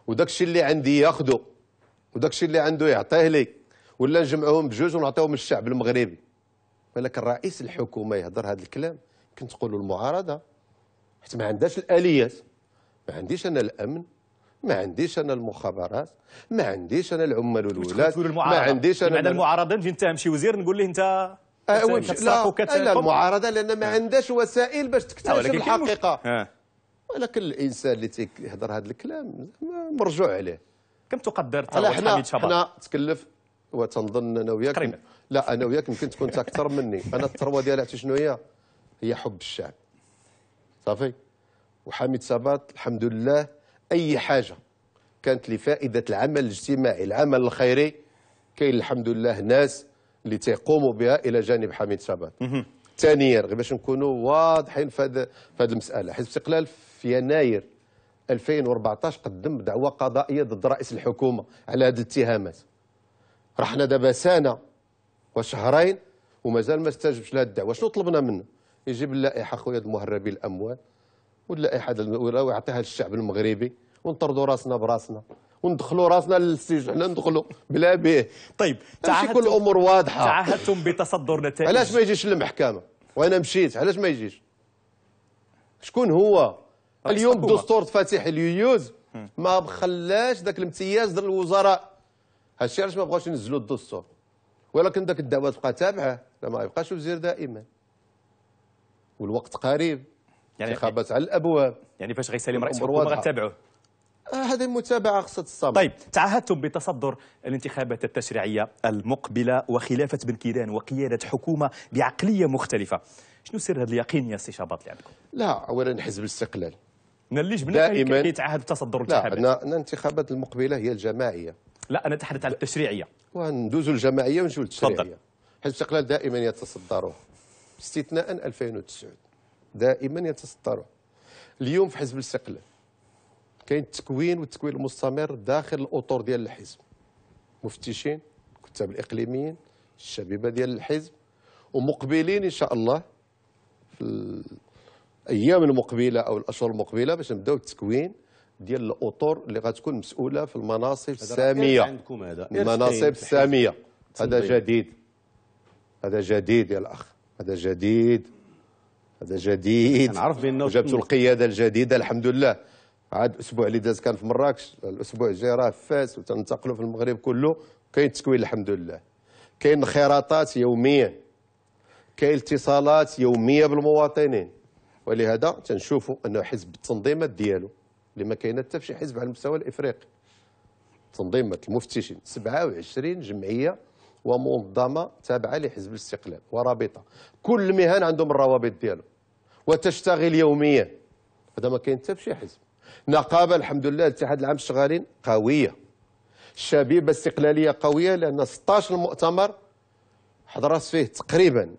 وداك الشيء اللي عندي ياخذه وداك الشيء اللي عنده يعطيه لي ولا نجمعوهم بجوج ونعطيهم للشعب المغربي ولكن رئيس الحكومه يهضر هذا الكلام كنت تقولوا المعارضه حيت ما عندهاش الاليات ما عنديش انا الامن ما عنديش انا المخابرات ما عنديش انا العمال والولاد ما عنديش انا المعارضه, المعارضة نجي نتهم شي وزير نقول له انت آه، لا, لا المعارضه لان ما آه. عندهاش وسائل باش تكتشف الحقيقه آه. ولكن الانسان اللي تيهضر هذا الكلام مرجوع عليه كم تقدر حنا حنا تكلف وتنظن انا وياك لا انا وياك يمكن تكون اكثر مني انا الثروه ديالي عرفتي شنو هي هي حب الشعب صافي وحميد صبات الحمد لله أي حاجة كانت لفائدة العمل الاجتماعي العمل الخيري كاين الحمد لله ناس اللي تيقوموا بها إلى جانب حميد شابات ثانيا غير باش نكونوا واضحين في هذه المسألة حزب الاستقلال في يناير 2014 قدم دعوة قضائية ضد رئيس الحكومة على هذه الاتهامات رحنا دابا سنة وشهرين ومازال ما استجبش لهذه الدعوة شنو طلبنا منه يجيب اللائحة خويا المهربين الأموال واللائحه ويعطيها للشعب المغربي ونطردوا راسنا براسنا وندخلوا راسنا للسجن حنا ندخلوا بلا به طيب تعهدتم كل الامور واضحه تعهدتم بتصدر نتائج علاش ما يجيش للمحكمه وانا مشيت علاش ما يجيش شكون هو طيب، اليوم دستور فاتح اليوز ما خلاش ذاك الامتياز ديال الوزراء هادشي علاش ما بغاوش ينزلوا الدستور ولكن ذاك الدعوه تبقى تابعه لا ما يبقاش وزير دائما والوقت قريب يعني انتخابات على الابواب يعني فاش غيسلم رئيس الحكومه غتابعوه آه، هذه المتابعه قصة الصبر طيب تعهدتم بتصدر الانتخابات التشريعية المقبلة وخلافة بن كيران وقيادة حكومة بعقلية مختلفة شنو سر هذا اليقين يا سي شباط اللي عندكم؟ لا أولا حزب الاستقلال نليش بنا دائما كيتعهد بتصدر الانتخابات لا الانتخابات المقبلة هي الجماعية لا أنا أتحدث عن التشريعية وندوزوا الجماعية ونجوا للتشريعية حزب الاستقلال دائما يتصدره استثناء 2009 دائما يتسترها اليوم في حزب الاستقلال كاين التكوين والتكوين المستمر داخل الاطر ديال الحزب مفتشين كتاب الاقليميين الشبيبه ديال الحزب ومقبلين ان شاء الله في الايام المقبله او الاشهر المقبله باش نبداو التكوين ديال الاطر اللي غتكون مسؤوله في المناصب الساميه المناصب الساميه هذا جديد هذا جديد يا الاخ هذا جديد هذا جديد نعرف يعني بانه جابتوا القياده الجديده الحمد لله عاد الاسبوع اللي داز كان في مراكش الاسبوع الجاي راه في فاس وتنتقلوا في المغرب كله كاين تكوين الحمد لله كاين انخراطات يوميا كاين اتصالات يوميه بالمواطنين ولهذا تنشوفوا انه حزب التنظيمات ديالو اللي ما كاين حتى شي حزب على المستوى الافريقي تنظيمات المفتشين 27 جمعيه ومنظمه تابعه لحزب الاستقلال ورابطه كل المهن عندهم الروابط ديالهم وتشتغل يوميا هذا ما كاين حتى شي حزب نقابه الحمد لله الاتحاد العام الشغالين قويه الشبيبه استقلاليه قويه لان 16 مؤتمر حضرت فيه تقريبا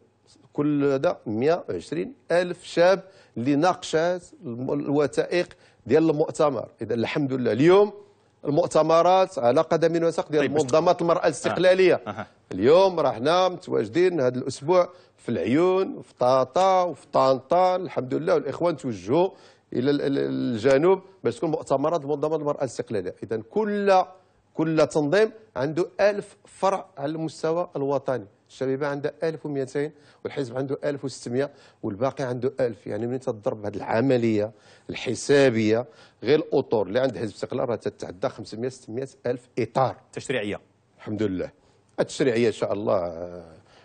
كل هذا 120 الف شاب اللي ناقشات الوثائق ديال المؤتمر اذا الحمد لله اليوم المؤتمرات على قدم وساق ديال طيب منظمات المراه الاستقلاليه آه. آه. اليوم راه حنا متواجدين هذا الاسبوع في العيون وفي طاطا وفي طنطا الحمد لله والاخوان توجهوا الى الجنوب باش تكون مؤتمرات منظمه المراه الاستقلاليه اذا كل كل تنظيم عنده ألف فرع على المستوى الوطني الشبيبه عندها 1200 والحزب عنده 1600 والباقي عنده 1000 يعني ملي تضرب هذه العمليه الحسابيه غير الاطر اللي عند حزب استقلال راه تتعدى 500 600 الف اطار تشريعيه الحمد لله التشريعيه ان شاء الله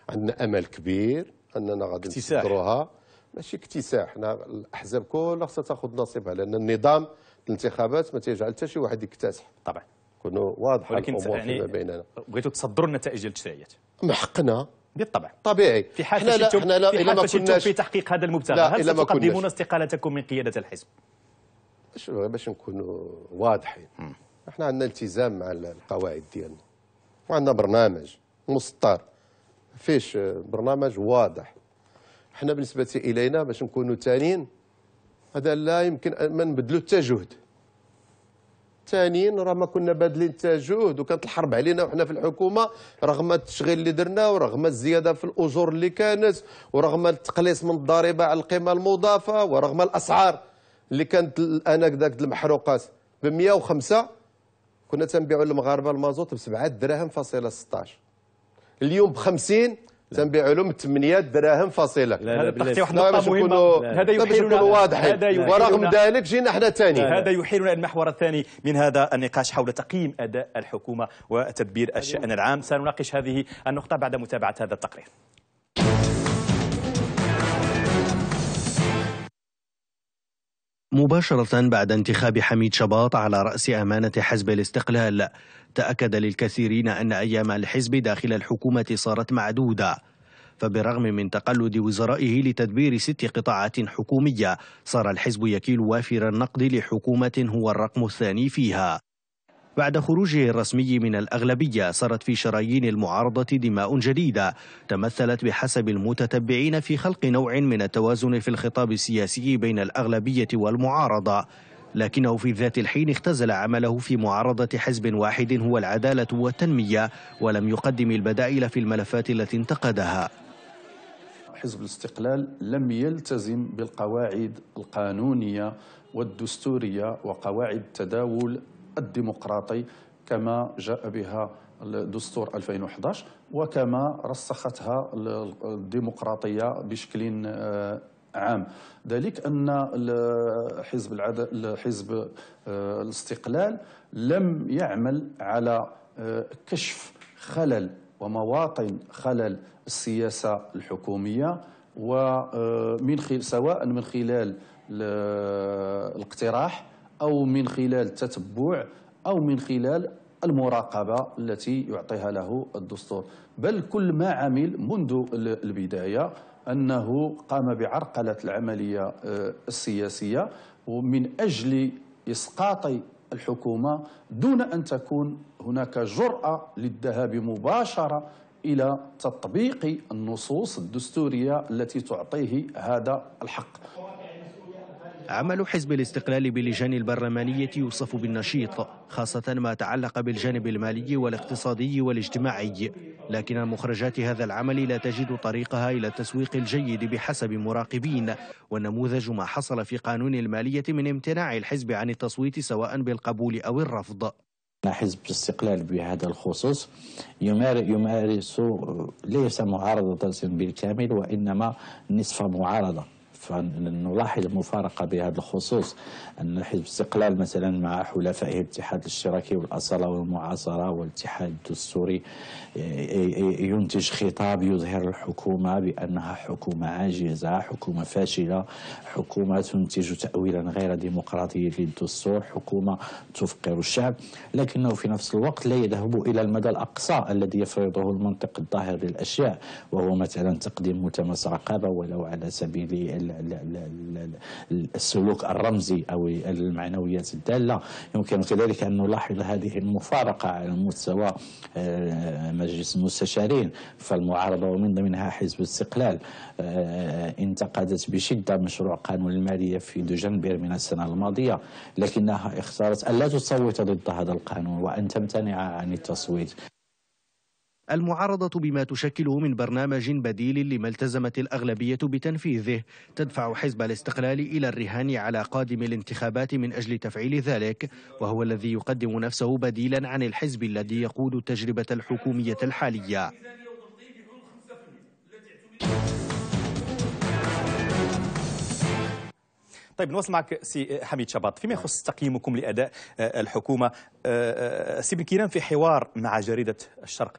عندنا امل كبير اننا غادي يعني. نصدروها ماشي اكتساح حنا الاحزاب كلها خصها تاخذ نصيبها لان النظام الانتخابات ما تيجعل حتى شي واحد يكتسح طبعا تكون واضحه الامور يعني بيننا بغيتوا تصدروا النتائج ديال التشريعات من حقنا بالطبع طبيعي في حال فشلتم لا, لا في حال فشلتم في تحقيق هذا المبتغى هل ستقدمون استقالتكم من قياده الحزب؟ باش نكونوا واضحين احنا عندنا التزام مع القواعد ديالنا وعندنا برنامج مسطر فيش برنامج واضح احنا بالنسبه الينا باش نكونوا ثانيين هذا لا يمكن ما نبدلوا حتى جهد الثانيين راه ما كنا بادلين حتى جهد وكانت الحرب علينا وحنا في الحكومه رغم التشغيل اللي درنا ورغم الزياده في الاجور اللي كانت ورغم التقليص من الضريبه على القيمه المضافه ورغم الاسعار اللي كانت انا ذاك المحروقات ب 105 كنا تنبيعوا للمغاربه المازوت ب 7 دراهم فاصله 16 اليوم ب 50 تم لهم 8 دراهم فاصله لا واحد النقطه نعم، مهمه هذا يحيلنا واضحين ورغم ذلك جينا احنا ثاني هذا يحيلنا المحور الثاني من هذا النقاش حول تقييم اداء الحكومه وتدبير الشان العام سنناقش هذه النقطه بعد متابعه هذا التقرير مباشرة بعد انتخاب حميد شباط على رأس أمانة حزب الاستقلال تأكد للكثيرين أن أيام الحزب داخل الحكومة صارت معدودة فبرغم من تقلد وزرائه لتدبير ست قطاعات حكومية صار الحزب يكيل وافر النقد لحكومة هو الرقم الثاني فيها بعد خروجه الرسمي من الأغلبية صارت في شرايين المعارضة دماء جديدة تمثلت بحسب المتتبعين في خلق نوع من التوازن في الخطاب السياسي بين الأغلبية والمعارضة لكنه في ذات الحين اختزل عمله في معارضة حزب واحد هو العدالة والتنمية ولم يقدم البدائل في الملفات التي انتقدها حزب الاستقلال لم يلتزم بالقواعد القانونية والدستورية وقواعد التداول الديمقراطي كما جاء بها الدستور 2011 وكما رسختها الديمقراطية بشكل آه، عام ذلك ان حزب العدل حزب آه، الاستقلال لم يعمل على آه، كشف خلل ومواطن خلل السياسه الحكوميه ومن آه، خلال سواء من خلال الاقتراح او من خلال التتبع او من خلال المراقبة التي يعطيها له الدستور بل كل ما عمل منذ البداية أنه قام بعرقلة العملية آه، السياسية ومن أجل إسقاط الحكومة دون أن تكون هناك جرأة للذهاب مباشرة إلى تطبيق النصوص الدستورية التي تعطيه هذا الحق عمل حزب الاستقلال باللجان البرلمانية يوصف بالنشيط خاصة ما تعلق بالجانب المالي والاقتصادي والاجتماعي لكن مخرجات هذا العمل لا تجد طريقها إلى التسويق الجيد بحسب مراقبين ونموذج ما حصل في قانون المالية من امتناع الحزب عن التصويت سواء بالقبول أو الرفض حزب الاستقلال بهذا الخصوص يمارس ليس معارضة بالكامل وإنما نصف معارضة فنلاحظ مفارقة بهذا الخصوص أن حزب الاستقلال مثلا مع حلفائه الاتحاد الاشتراكي والأصالة والمعاصرة والاتحاد الدستوري ينتج خطاب يظهر الحكومة بأنها حكومة عاجزة حكومة فاشلة حكومة تنتج تأويلا غير ديمقراطي للدستور حكومة تفقر الشعب لكنه في نفس الوقت لا يذهب إلى المدى الأقصى الذي يفرضه المنطق الظاهر للأشياء وهو مثلا تقديم متمس رقابة ولو على سبيل السلوك الرمزي أو المعنويات الدالة يمكن كذلك أن نلاحظ هذه المفارقة على مستوى آه، مجلس المستشارين فالمعارضة ومن ضمنها حزب الاستقلال آه، انتقدت بشدة مشروع قانون المالية في دجنبر من السنة الماضية لكنها اختارت ألا تصوت ضد هذا القانون وأن تمتنع عن التصويت المعارضة بما تشكله من برنامج بديل لما التزمت الأغلبية بتنفيذه تدفع حزب الاستقلال إلى الرهان على قادم الانتخابات من أجل تفعيل ذلك وهو الذي يقدم نفسه بديلا عن الحزب الذي يقود التجربة الحكومية الحالية طيب نواصل معك سي حميد شباط فيما يخص تقييمكم لاداء آه، الحكومه آه، آه، سي بن كيران في حوار مع جريده الشرق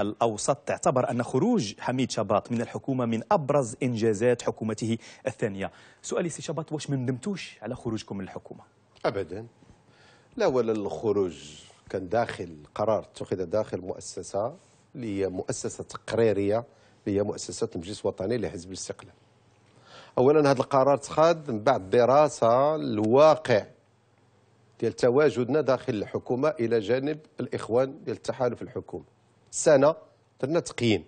الأوسط تعتبر أن خروج حميد شباط من الحكومة من أبرز إنجازات حكومته الثانية سؤالي سي شباط واش ما ندمتوش على خروجكم من الحكومة أبدا لا ولا الخروج كان داخل قرار اتخذ داخل مؤسسة اللي هي مؤسسة تقريرية اللي هي مؤسسة المجلس الوطني لحزب الاستقلال أولا هذا القرار اتخذ من بعد دراسة الواقع ديال تواجدنا داخل الحكومة إلى جانب الإخوان ديال التحالف الحكومي سنه درنا تقييم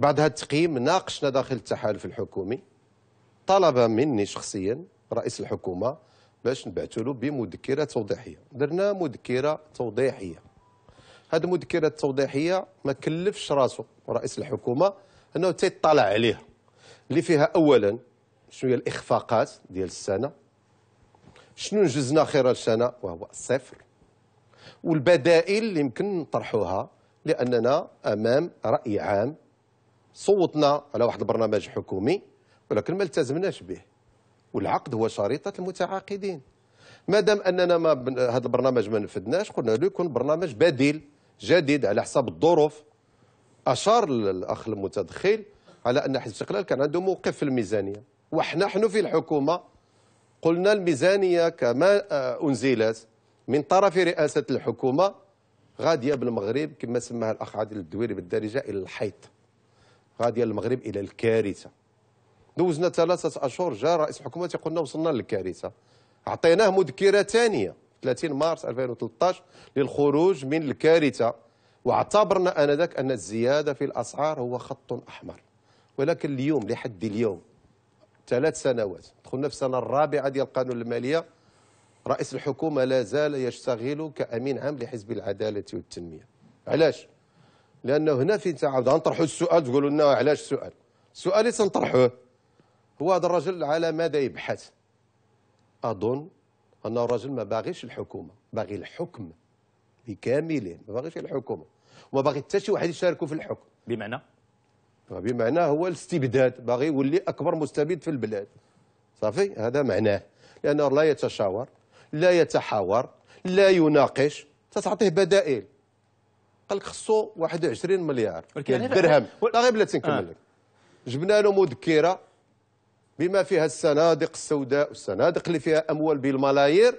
بعد هذا التقييم ناقشنا داخل التحالف الحكومي طلب مني شخصيا رئيس الحكومه باش نبعثوا له بمذكره توضيحيه درنا مذكره توضيحيه هذه المذكره التوضيحيه ما كلفش راسه رئيس الحكومه انه تيطلع عليها اللي فيها اولا شنو هي الاخفاقات ديال السنه شنو نجزنا خلال السنه وهو صفر والبدائل اللي يمكن نطرحوها لأننا أمام رأي عام صوتنا على واحد البرنامج حكومي ولكن ما التزمناش به والعقد هو شريطة المتعاقدين ما دام أننا ما بن... هذا البرنامج ما نفذناش قلنا له يكون برنامج بديل جديد على حساب الظروف أشار الأخ المتدخل على أن حزب الاستقلال كان عنده موقف في الميزانية وحنا حنا في الحكومة قلنا الميزانية كما آه، أنزلت من طرف رئاسة الحكومة غاديه بالمغرب كما سماها الاخ عادل الدويري بالدارجه الى الحيط غاديه المغرب الى الكارثه دوزنا ثلاثه اشهر جاء رئيس الحكومه يقولنا وصلنا للكارثه عطيناه مذكره ثانيه 30 مارس 2013 للخروج من الكارثه واعتبرنا انذاك ان الزياده في الاسعار هو خط احمر ولكن اليوم لحد اليوم ثلاث سنوات دخلنا في السنه الرابعه ديال القانون الماليه رئيس الحكومة لا زال يشتغل كأمين عام لحزب العدالة والتنمية علاش؟ لأنه هنا في تعاود نطرحوا السؤال تقولوا لنا علاش السؤال؟ السؤال اللي تنطرحوه هو هذا الرجل على ماذا يبحث؟ أظن أن الرجل ما باغيش الحكومة باغي الحكم بكامله ما باغيش الحكومة وما باغي حتى شي واحد يشاركوا في الحكم بمعنى؟ بمعنى هو الاستبداد باغي يولي أكبر مستبد في البلاد صافي هذا معناه لأنه لا يتشاور لا يتحاور لا يناقش تتعطيه بدائل قال لك خصو 21 مليار يعني, يعني درهم لا غير بلاتي نكمل آه. لك جبنا له مذكره بما فيها الصناديق السوداء والصناديق اللي فيها اموال بالملايير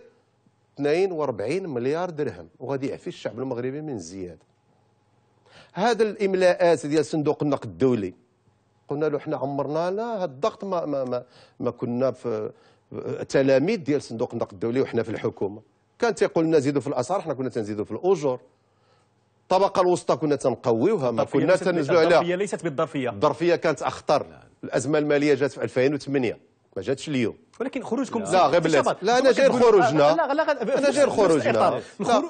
42 مليار درهم وغادي يعفي الشعب المغربي من الزياده هذا الاملاءات ديال صندوق النقد الدولي قلنا له احنا عمرنا لا هذا الضغط ما ما ما, ما كنا في تلاميذ ديال صندوق النقد الدولي وحنا في الحكومه كان تيقول لنا زيدوا في الاسعار حنا كنا تنزيدوا في الاجور الطبقه الوسطى كنا تنقويوها ما كنا تنزلوا عليها الظرفيه ليست بالظرفيه الظرفيه كانت اخطر الازمه الماليه جات في 2008 ما جاتش اليوم ولكن خروجكم لا غير بلاتي لا انا غير خروجنا لا لا انا غير خروجنا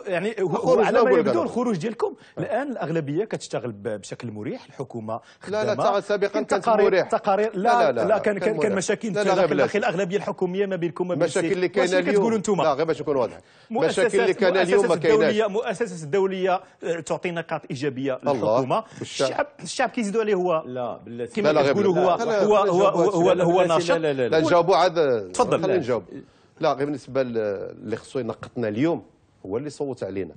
يعني على ما يبدو الخروج ديالكم الان الاغلبيه كتشتغل بشكل مريح الحكومه خدامه لا لا سابقا كانت مريح تقارير لا لا لا كان كان, كان مشاكل داخل الاغلبيه الحكوميه ما بينكم وما بين المشاكل اللي كاين اليوم كتقولوا انتم لا غير باش نكون واضح المشاكل اللي كان اليوم ما كايناش المؤسسات الدوليه تعطي نقاط ايجابيه للحكومه الشعب الشعب كيزيدوا عليه هو لا بلاتي كما كتقولوا هو هو هو هو ناشط لا نجاوبوا عاد تفضل خلينا نجاوب لا غير بالنسبه اللي خصو ينقطنا اليوم هو اللي صوت علينا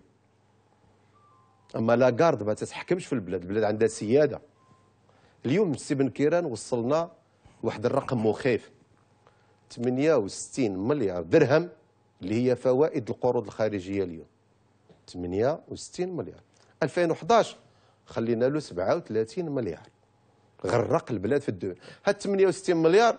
اما لا كارد ما تتحكمش في البلاد البلاد عندها سياده اليوم سي بن كيران وصلنا واحد الرقم مخيف 68 مليار درهم اللي هي فوائد القروض الخارجيه اليوم 68 مليار 2011 خلينا له 37 مليار غرق البلاد في الديون هاد 68 مليار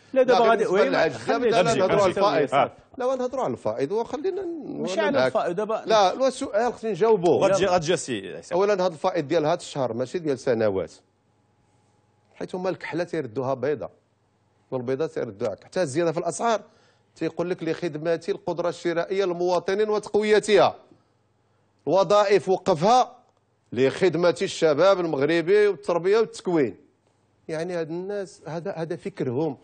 لا دابا غادي وين نهضروا آه. على الفائض لا نهضروا على الفائض وخلينا مش على الفائض دابا لا السؤال خصني نجاوبو غتجي غتجي سي اولا هذا الفائض ديال هذا الشهر ماشي ديال سنوات حيت هما الكحله تيردوها بيضه والبيضه تيردوها حتى الزياده في الاسعار تيقول لك لخدمه القدره الشرائيه للمواطنين وتقويتها الوظائف وقفها لخدمه الشباب المغربي والتربيه والتكوين يعني هاد الناس هذا هذا فكرهم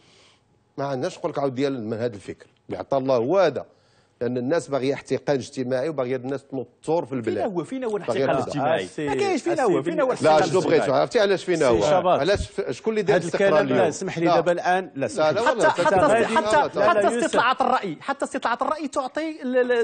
ما عندناش نقول لك عاود ديال من هذا الفكر بيعطى الله هو هذا لان الناس باغيه احتقان اجتماعي وباغيه الناس تنطور في البلاد فينا هو فينا هو الاحتقان الاجتماعي ما كاينش فينا هو فينا هو لا شنو بغيتو عرفتي علاش فينا هو علاش شكون اللي داير الاستقرار اليوم سمح لي دابا الان لا حتى حتى حتى استطلاعات الراي حتى استطلاعات الراي تعطي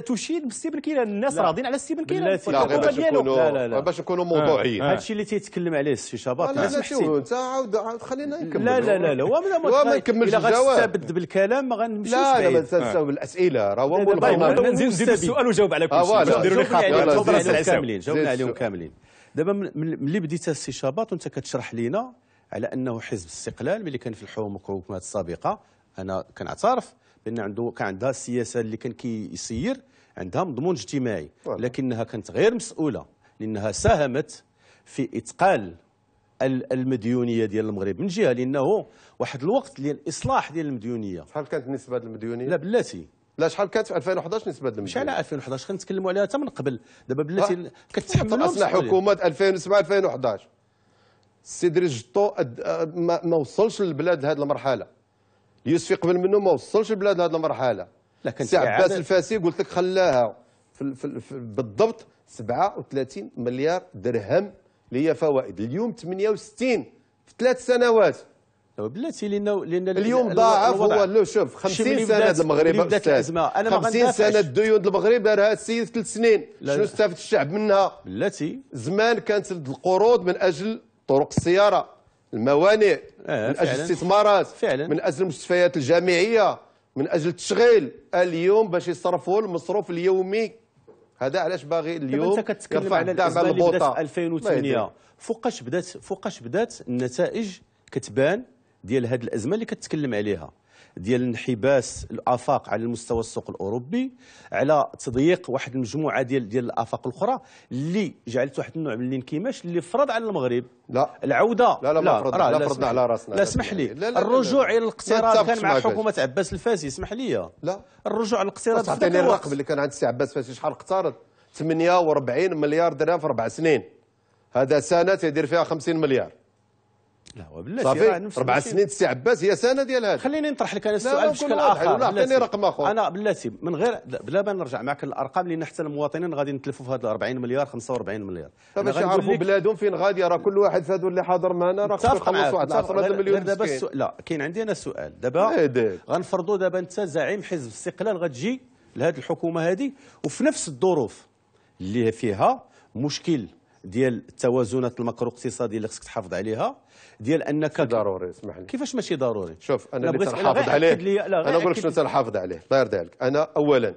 تشيد بالسيبن كيلان الناس راضين على السيبن كيلان لا غير باش نكونوا باش نكونوا موضوعيين هذا الشيء اللي تيتكلم عليه السي شباب لا شوف انت عاود خلينا نكمل لا لا لا هو ما نكملش الجواب الا غتستبد بالكلام ما غنمشيش لا لا ما تستبد بالاسئله راه هو طيب, طيب، نزيد نزيد السؤال وجاوب على كل آه، شيء نديروا لي خاطر كاملين جاوبنا عليهم كاملين دابا ملي بديت السي شاباط وانت كتشرح لينا على انه حزب الاستقلال ملي كان في الحكومات السابقه انا كنعترف بان عنده كان عندها السياسه اللي كان كيسير عندها مضمون اجتماعي لكنها كانت غير مسؤوله لانها ساهمت في اتقال المديونيه ديال المغرب من جهه لانه واحد الوقت ديال الاصلاح ديال المديونيه شحال كانت النسبه ديال المديونيه لا بلاتي لا شحال كانت في 2011 نسبه المدينه مش على 2011 خلينا نتكلموا عليها حتى من قبل دابا آه. بلاتي كتحملوا اصلا حكومة 2007 2011 السي دريس جطو ما وصلش للبلاد لهذ المرحله يوسفي قبل منه ما وصلش البلاد لهذ المرحله لا كان سي عباس الفاسي قلت لك خلاها في في في بالضبط 37 مليار درهم اللي هي فوائد اليوم 68 في ثلاث سنوات بلاتي لان لان اليوم ضاعف هو لو شوف 50 سنه المغرب استاذ انا 50 سنه الديون المغرب دارها السيد ثلاث سنين شنو استفاد الشعب منها بلاتي زمان كانت القروض من اجل طرق السياره الموانئ آه من اجل الاستثمارات فعلا من اجل المستشفيات الجامعيه من اجل التشغيل اليوم باش يصرفوا المصروف اليومي هذا علاش باغي طيب، اليوم انت كتكلم على الدعم على البوطه 2008 فوقاش بدات فوقاش بدات النتائج كتبان ديال هذه الازمه اللي كتكلم عليها ديال انحباس الافاق على المستوى السوق الاوروبي على تضييق واحد المجموعه ديال ديال الافاق الاخرى اللي جعلت واحد النوع من الانكماش اللي فرض على المغرب لا العوده لا لا ما فرضنا لا, لا فرضنا على راسنا لا اسمح لي الرجوع الى الاقتراض كان مع حكومه عباس الفاسي اسمح لي لا الرجوع على الاقتراض تعطيني الرقم اللي كان عند السي عباس الفاسي شحال اقترض 48 مليار درهم في اربع سنين هذا سنه تيدير فيها 50 مليار لا وبالله صافي اربع سنين السي عباس هي سنه ديال هذا خليني نطرح لك انا السؤال بشكل اخر لا اعطيني رقم اخر انا بلاتي من غير بلا ما نرجع معك الارقام لان حتى المواطنين غادي نتلفوا في هذا 40 مليار 45 مليار باش يعرفوا بلادهم فين غادي راه كل واحد في اللي حاضر معنا راه خصو يخلص واحد 10 مليون دابا لا كاين عندي انا سؤال دابا إيه، غنفرضوا دابا انت زعيم حزب الاستقلال غتجي لهذه الحكومه هذه وفي نفس الظروف اللي فيها مشكل ديال التوازنات الماكرو اقتصاديه اللي خصك تحافظ عليها ديال انك ضروري اسمح لي كيفاش ماشي ضروري شوف انا, اللي تنحافظ عليه انا نقول لك شنو تنحافظ عليه الله يرضي عليك انا اولا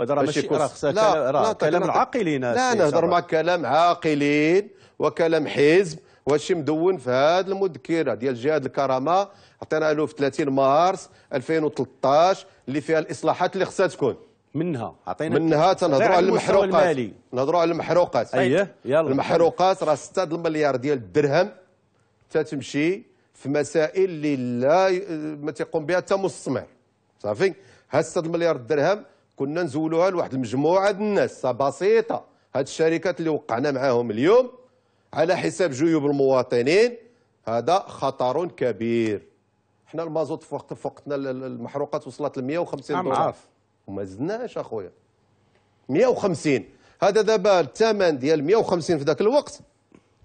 هذا راه ماشي راه خصك كلام العاقلين لا نهضر مع كلام عاقلين وكلام حزب وهادشي مدون في هذا المذكره ديال جهاد الكرامه عطينا له في 30 مارس 2013 اللي فيها الاصلاحات اللي خصها تكون منها عطينا منها تنهضروا على المحروقات نهضروا على المحروقات اييه يلا المحروقات راه 6 المليار ديال الدرهم تتمشي في مسائل اللي لا ما تيقوم بها حتى مستثمر صافي هاد 6 المليار درهم كنا نزولوها لواحد المجموعه ديال الناس بسيطه هاد الشركات اللي وقعنا معاهم اليوم على حساب جيوب المواطنين هذا خطر كبير حنا المازوت فوقتنا المحروقات وصلت ل 150 نعم، دولار وما زدناش اخويا 150 هذا دابا الثمن ديال 150 في ذاك الوقت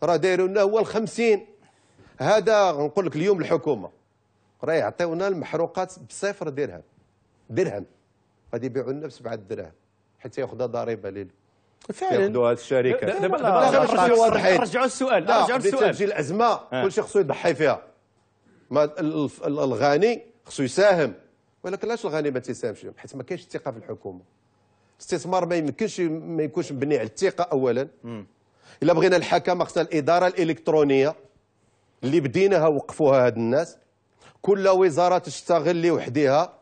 راه دايروا لنا هو ال 50 هذا نقول لك اليوم الحكومه راه يعطيونا المحروقات بصفر درهم درهم غادي يبيعوا لنا ب 7 دراهم حيت ياخذها ضريبه لل فعلا ياخذوها الشركه دابا دابا رجعوا السؤال رجعوا السؤال تجي الازمه آه. كلشي خصو يضحي فيها ما الغني خصو يساهم ولكن علاش الغني ما تيساهمش فيهم حيت ما كاينش الثقه في الحكومه الاستثمار ما يمكنش ما يكونش مبني على الثقه اولا الا بغينا الحكم خصنا الاداره الالكترونيه اللي بديناها وقفوها هاد الناس كل وزاره تشتغل لوحدها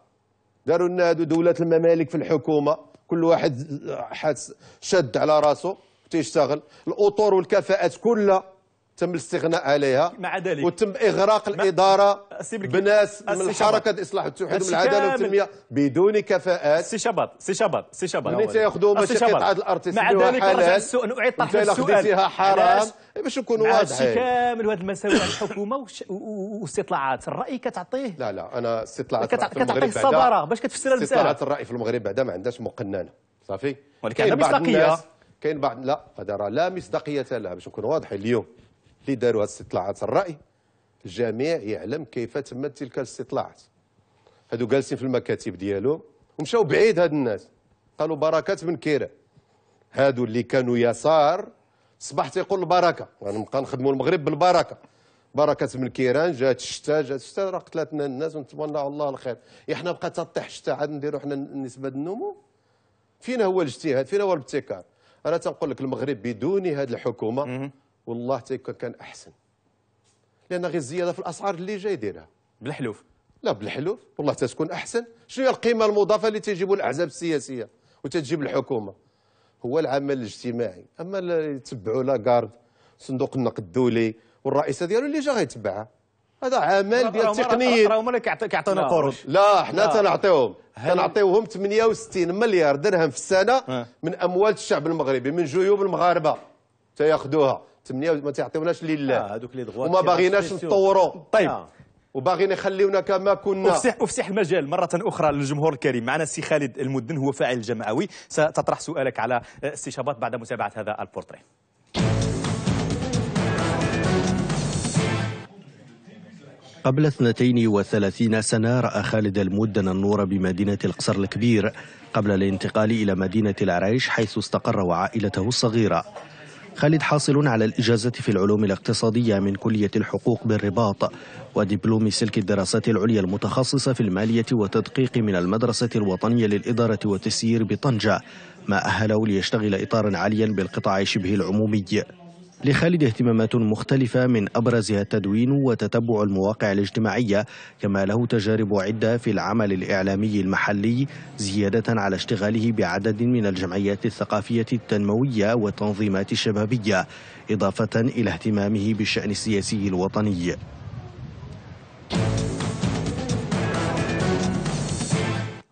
داروا لنا هادو دوله الممالك في الحكومه كل واحد حاس شد على راسه تيشتغل الاطور والكفاءات كلها تم الاستغناء عليها مع ذلك وتم اغراق الاداره بناس من الحركه الاصلاح والتوحيد والعداله العداله والتنميه بدون كفاءات سي شباط سي شباط سي شباط ملي نعم. تياخذوا ماشي قطعه الارض مع ذلك السؤال نعيد طرح السؤال حرام باش نكونوا واضحين هادشي كامل وهاد المساوئ على الحكومه واستطلاعات الراي كتعطيه لا لا انا استطلاعات كتعطيه الصداره باش كتفسر المساله استطلاعات الراي في المغرب بعدا ما عندهاش مقننه صافي ولكن عندها مصداقيه كاين بعض لا هذا راه لا مصداقيه لها باش نكون واضحين اليوم اللي داروا استطلاعات الراي الجميع يعلم كيف تمت تلك الاستطلاعات هادو جالسين في المكاتب ديالهم ومشاو بعيد هاد الناس قالوا بركات من كيره هادو اللي كانوا يسار صباح تيقول البركه غنبقى يعني نخدموا المغرب بالبركه بركه من كيران جات الشتاء جات الشتاء راه قتلتنا الناس ونتمنى الله الخير احنا إيه، بقى تطيح الشتاء عاد نديروا حنا نسبه النمو فينا هو الاجتهاد فينا هو الابتكار انا تنقول لك المغرب بدون هذه الحكومه والله تيكون كان احسن لان غير الزياده في الاسعار اللي جاي يديرها بالحلوف لا بالحلوف والله تتكون احسن شنو هي القيمه المضافه اللي تجيب الاحزاب السياسيه وتجيب الحكومه هو العمل الاجتماعي اما اللي يتبعوا لاكارد صندوق النقد الدولي والرئيس ديالو اللي جا غيتبعها هذا عمل ديال التقنيين راه هما اللي كيعطيونا قروض لا حنا تنعطيوهم تنعطيوهم 68 مليار درهم في السنه من اموال الشعب المغربي من جيوب المغاربه تياخذوها 8 ما تيعطيوناش لله آه هذوك لي وما باغيناش نطوروا طيب آه. وباغيين يخليونا كما كنا افسح افسح المجال مره اخرى للجمهور الكريم معنا السي خالد المدن هو فاعل جمعوي ستطرح سؤالك على استشابات بعد متابعه هذا البورتري قبل 32 سنة رأى خالد المدن النور بمدينة القصر الكبير قبل الانتقال إلى مدينة العرايش حيث استقر وعائلته الصغيرة خالد حاصل على الإجازة في العلوم الاقتصادية من كلية الحقوق بالرباط ودبلوم سلك الدراسات العليا المتخصصة في المالية وتدقيق من المدرسة الوطنية للإدارة والتسيير بطنجة ما أهله ليشتغل إطارا عاليا بالقطاع شبه العمومي لخالد اهتمامات مختلفة من أبرزها التدوين وتتبع المواقع الاجتماعية كما له تجارب عدة في العمل الإعلامي المحلي زيادة على اشتغاله بعدد من الجمعيات الثقافية التنموية والتنظيمات الشبابية إضافة إلى اهتمامه بالشأن السياسي الوطني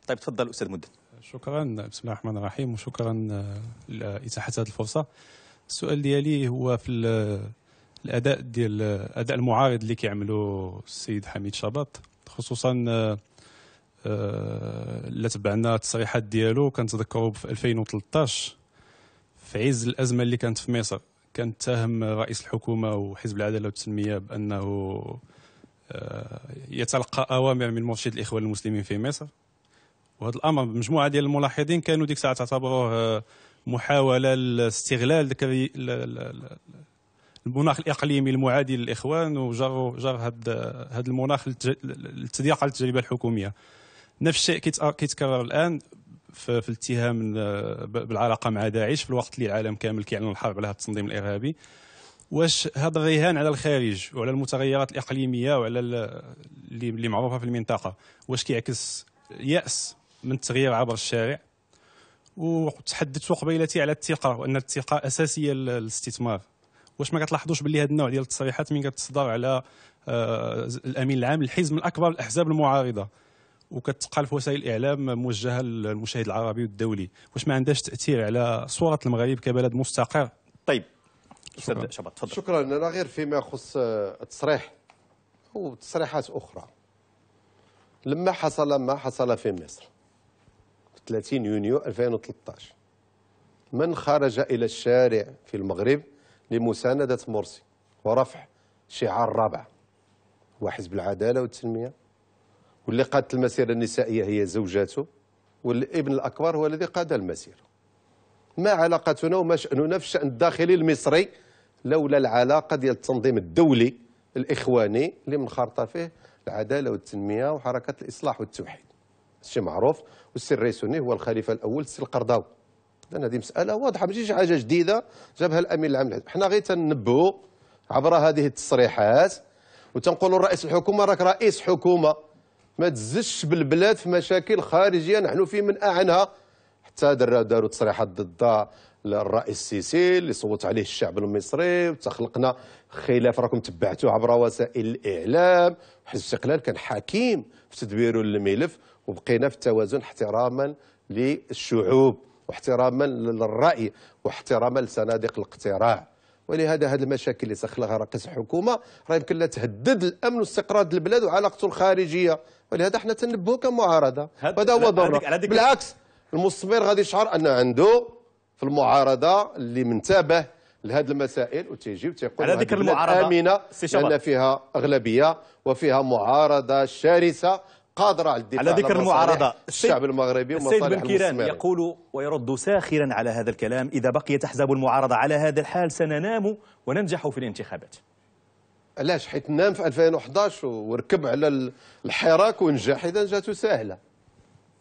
طيب تفضل أستاذ مدد شكرا بسم الله الرحمن الرحيم وشكرا آه، لإتاحة هذه الفرصة السؤال ديالي هو في الاداء ديال الاداء المعارض اللي كيعملوا السيد حميد شباط خصوصا آه، آه، اللي تبعنا التصريحات ديالو كنتذكروا في 2013 في عز الازمه اللي كانت في مصر كان اتهم رئيس الحكومه وحزب العداله والتنميه بانه آه، يتلقى اوامر من مرشد الاخوان المسلمين في مصر وهذا الامر مجموعه ديال الملاحظين كانوا ديك الساعه تعتبروه محاوله لاستغلال ذاك المناخ الاقليمي المعادي للاخوان وجر جر هذا هذا المناخ للتضييق على التجربه الحكوميه نفس الشيء كيتكرر الان في, في الاتهام بالعلاقه مع داعش في الوقت اللي العالم كامل كيعلن الحرب على هذا التنظيم الارهابي واش هذا الرهان على الخارج وعلى المتغيرات الاقليميه وعلى اللي معروفه في المنطقه واش كيعكس ياس من التغيير عبر الشارع وتحدثتوا قبيلتي على الثقه وان الثقه اساسيه للاستثمار واش ما كتلاحظوش باللي هذا النوع ديال التصريحات من كتصدر على آه، الامين العام للحزب من اكبر الاحزاب المعارضه وكتقال في وسائل الاعلام موجهه للمشاهد العربي والدولي واش ما عندهاش تاثير على صوره المغرب كبلد مستقر طيب شكرا شباب تفضل شكرا انا غير فيما يخص آه، التصريح وتصريحات اخرى لما حصل ما حصل في مصر 30 يونيو 2013 من خرج إلى الشارع في المغرب لمساندة مرسي ورفع شعار الرابع هو حزب العدالة والتنمية واللي قادت المسيرة النسائية هي زوجاته والابن الأكبر هو الذي قاد المسيرة ما علاقتنا وما شأننا في الشأن الداخلي المصري لولا العلاقة ديال التنظيم الدولي الإخواني اللي منخرطة فيه العدالة والتنمية وحركة الإصلاح والتوحيد الشيء معروف والسي الريسوني هو الخليفه الاول السي القرضاوي اذا هذه مساله واضحه ماشي شي حاجه جديده جابها الامين العام حنا غير تنبهوا عبر هذه التصريحات وتنقولوا الرئيس الحكومه راك رئيس حكومه ما تزش بالبلاد في مشاكل خارجيه نحن في من اعنها حتى داروا تصريحات ضد الرئيس السيسي اللي صوت عليه الشعب المصري وتخلقنا خلاف راكم تبعتوه عبر وسائل الاعلام حزب الاستقلال كان حكيم في تدبيره للملف وبقينا في التوازن احتراما للشعوب واحتراما للرأي واحتراما لصناديق الاقتراع ولهذا هذه المشاكل اللي سخلها رئيس الحكومه راه يمكن لا تهدد الامن واستقرار البلاد وعلاقته الخارجيه ولهذا احنا تنبهوا كمعارضه هذا هو دورنا بالعكس المستثمر غادي يشعر انه عنده في المعارضه اللي منتبه لهذه المسائل وتيجي وتيقول على ذكر المعارضه امنه لان فيها اغلبيه وفيها معارضه شرسه قادرة على الدفاع على ذكر المعارضة الشعب المغربي السيد بن كيران يقول ويرد ساخرا على هذا الكلام إذا بقي تحزب المعارضة على هذا الحال سننام وننجح في الانتخابات علاش حيت نام في 2011 وركب على الحراك ونجح إذا جاته سهلة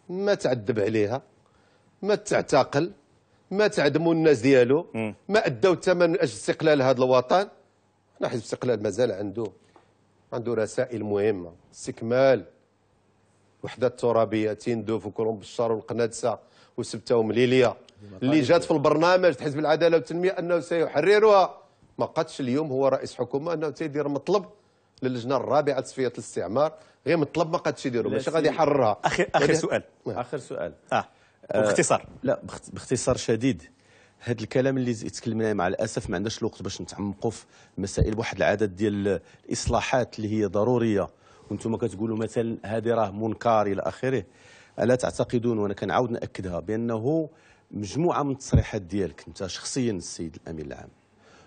ما تعذب عليها ما تعتقل ما تعدموا الناس ديالو ما أدوا الثمن من أجل استقلال هذا الوطن حزب الاستقلال مازال عنده عنده رسائل مهمة استكمال وحدات ترابيه تندوف وكولومب الشار والقنادسه وسبته ومليليه اللي جات في البرنامج حزب العداله والتنميه انه سيحررها ما قدش اليوم هو رئيس حكومه انه تيدير مطلب للجنه الرابعه تصفيه الاستعمار غير مطلب ما قدش يديرو ماشي غادي يحررها اخر اخر سؤال اخر سؤال اه, آه، باختصار لا باختصار شديد هذا الكلام اللي تكلمنا مع الاسف ما عندناش الوقت باش نتعمقوا في مسائل بواحد العدد ديال الاصلاحات اللي هي ضروريه وانتم كتقولوا مثلا هذه راه منكر الى اخره الا تعتقدون وانا كنعاود ناكدها بانه مجموعه من التصريحات ديالك انت شخصيا السيد الامين العام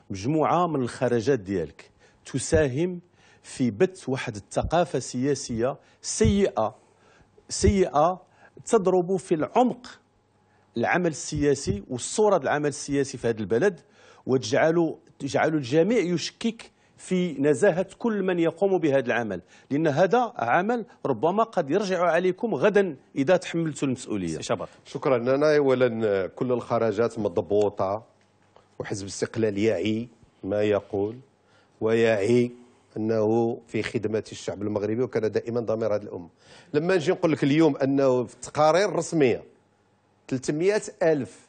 مجموعه من الخرجات ديالك تساهم في بث واحد الثقافه سياسيه سيئه سيئه تضرب في العمق العمل السياسي والصوره العمل السياسي في هذا البلد وتجعلوا تجعلوا الجميع يشكك في نزاهة كل من يقوم بهذا العمل لأن هذا عمل ربما قد يرجع عليكم غدا إذا تحملتوا المسؤولية شبط. شكرا أنا أولا كل الخرجات مضبوطة وحزب الاستقلال يعي ما يقول ويعي انه في خدمه الشعب المغربي وكان دائما ضمير هذه الام لما نجي نقول لك اليوم انه في التقارير الرسميه 300 الف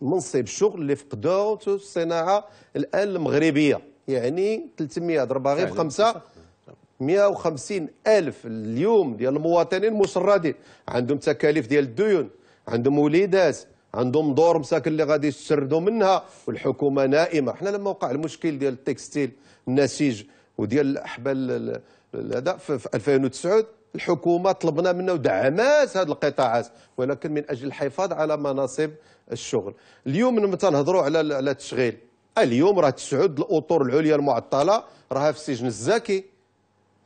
منصب شغل اللي فقدوا الصناعه الان المغربيه يعني 300 ضربها غير بخمسه 150 ألف اليوم ديال المواطنين المشردين عندهم تكاليف ديال الديون عندهم وليدات عندهم دور مساكن اللي غادي يتشردوا منها والحكومه نائمه حنا لما وقع المشكل ديال التكستيل النسيج وديال الاحبال هذا في 2009 الحكومه طلبنا منها ودعمات هذه القطاعات ولكن من اجل الحفاظ على مناصب الشغل اليوم لما تنهضروا على التشغيل اليوم راه تسعود الاطور العليا المعطله راها في السجن الزاكي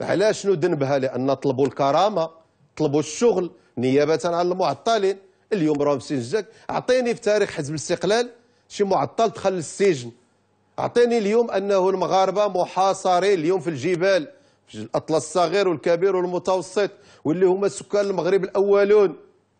علاش شنو ذنبها لان طلبوا الكرامه طلبوا الشغل نيابه عن المعطلين اليوم راهم في السجن الزاكي اعطيني في تاريخ حزب الاستقلال شي معطل دخل للسجن اعطيني اليوم انه المغاربه محاصرين اليوم في الجبال في الاطلس الصغير والكبير والمتوسط واللي هما سكان المغرب الاولون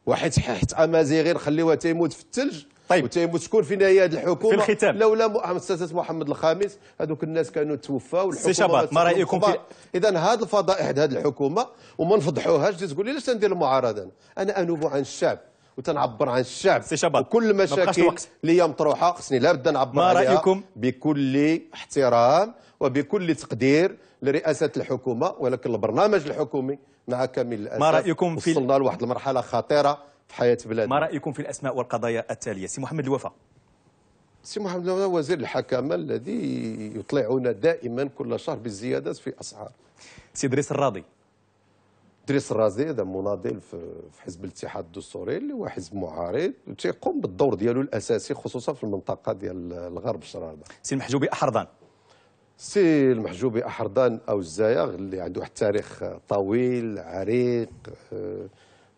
واحد حيت امازيغي نخليوها تيموت في الثلج طيب وتشكر في نهايه هذه الحكومه في الختام لولا استاذ محمد الخامس هذوك الناس كانوا تفوفوا سي شباب ما رايكم في اذا هذه الفضائح هذه الحكومه وما نفضحوهاش تقول لي علاش تندير المعارضه انا انوب عن الشعب وتنعبر عن الشعب سي شباب وكل المشاكل اللي هي مطروحه خصني لابد نعبر ما عليها رأيكم؟ بكل احترام وبكل تقدير لرئاسه الحكومه ولكن البرنامج الحكومي مع كامل الاسف ما رايكم في وصلنا لواحد المرحله خطيره في حياه بلادنا ما رايكم في الاسماء والقضايا التاليه سي محمد الوفا سي محمد الوفا وزير الحكامه الذي يطلعنا دائما كل شهر بالزيادات في اسعار سي دريس الراضي دريس الرازي هذا مناضل في حزب الاتحاد الدستوري اللي هو حزب معارض تيقوم بالدور ديالو الاساسي خصوصا في المنطقه ديال الغرب شرارده سي المحجوبي احرضان سي المحجوبي احرضان او الزايغ اللي عنده واحد التاريخ طويل عريق آه،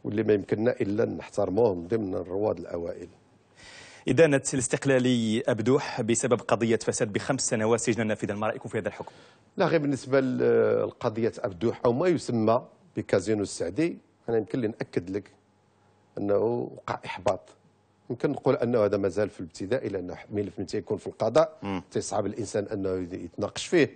واللي ما يمكننا إلا نحترموهم ضمن الرواد الأوائل إدانة الاستقلالي أبدوح بسبب قضية فساد بخمس سنوات سجنا نافذا ما رأيكم في هذا الحكم؟ لا غير بالنسبة لقضية أبدوح أو ما يسمى بكازينو السعدي أنا يمكن لي نأكد لك أنه وقع إحباط يمكن نقول أنه هذا مازال في الابتداء لأن ملف من تيكون في القضاء تيصعب الإنسان أنه يتناقش فيه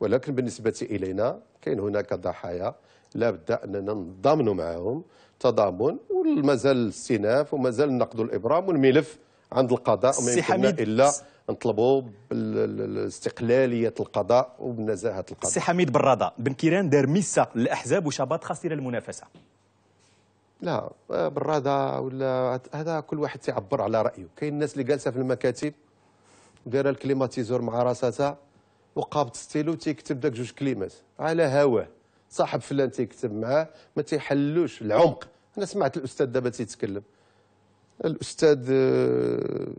ولكن بالنسبة إلينا كاين هناك ضحايا لابد أننا نضامنوا معهم تضامن ومازال الاستئناف ومازال نقد الابرام والملف عند القضاء وما يمكننا الا نطلبوا بالاستقلاليه القضاء وبنزاهه القضاء سي حميد براده بن كيران دار ميسا للاحزاب وشابات خاصه للمنافسه لا براده ولا هذا كل واحد تعبر على رايه كاين الناس اللي جالسه في المكاتب دايره الكليماتيزور مع راساتها وقابط ستيلو تيكتب داك جوج كلمات على هواه صاحب فلان تيكتب معاه ما تيحلوش العمق انا سمعت الاستاذ دابا تيتكلم الاستاذ آه،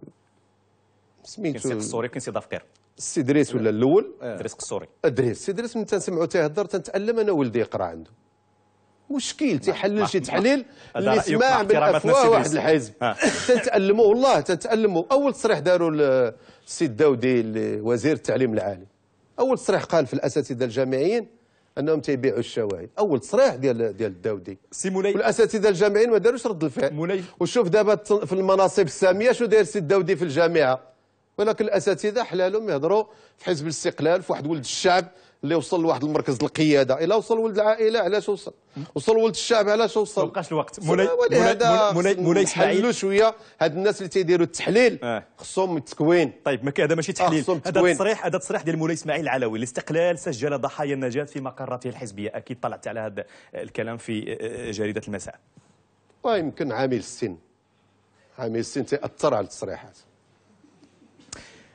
سميتو كنسي قصوري كنسي دفتر السي دريس ولا الاول آه، دريس قصوري ادريس آه، السي دريس من تنسمعو تيهضر تنتالم انا ولدي يقرا عنده مشكل تيحلل شي تحليل اللي سماع بالافواه واحد الحزب تنتالموا والله تنتالموا اول تصريح داروا السيد داودي وزير التعليم العالي اول تصريح قال في الاساتذه الجامعيين انهم تيبيعوا الشواهد اول تصريح ديال ديال الداودي سي مولاي والاساتذه الجامعيين ما داروش رد الفعل مولاي وشوف دابا في المناصب الساميه شو داير السي الداودي في الجامعه ولكن الاساتذه حلالهم يهضروا في حزب الاستقلال في واحد ولد الشعب اللي وصل لواحد المركز القياده الا وصل ولد العائله علاش وصل وصل ولد الشعب علاش وصل مابقاش الوقت مولاي مولاي مولاي اسماعيل شويه هاد الناس اللي تيديروا التحليل آه. خصهم التكوين طيب ما هذا ماشي آه، تحليل هذا تصريح هذا تصريح ديال مولاي اسماعيل العلوي الاستقلال سجل ضحايا النجاه في مقراته الحزبيه اكيد طلعت على هذا الكلام في آه، جريده المساء ويمكن عامل السن عامل السن تاثر على التصريحات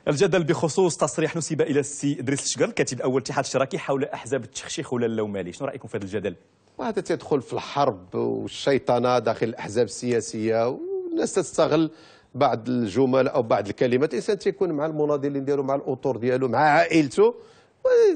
الجدل بخصوص تصريح نسب الى السي ادريس الشقر الكاتب الاول الاتحاد الشراكي حول احزاب التخشيخ ولا اللومالي شنو رايكم في هذا الجدل وهذا تدخل في الحرب والشيطنه داخل الاحزاب السياسيه والناس تستغل بعض الجمل او بعض الكلمات الانسان تيكون مع المناضلين ديالو مع الاطر ديالو مع عائلته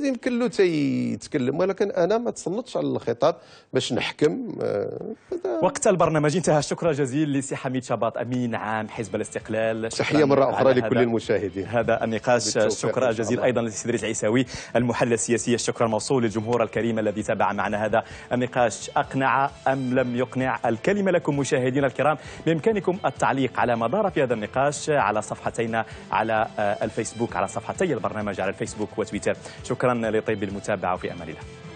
يمكن له يتكلم ولكن انا ما تسلطش على الخطاب باش نحكم آه، وقت البرنامج انتهى شكرا جزيلا لسي حميد شباط امين عام حزب الاستقلال تحيه مره اخرى لكل المشاهدين هذا النقاش شكرا جزيلا ايضا لسي دريس العيساوي المحلل السياسي الشكر الموصول للجمهور الكريم الذي تابع معنا هذا النقاش اقنع ام لم يقنع الكلمه لكم مشاهدينا الكرام بامكانكم التعليق على ما دار في هذا النقاش على صفحتينا على آه، الفيسبوك على صفحتي البرنامج على الفيسبوك وتويتر شكرا لطيب المتابعة وفي أمان الله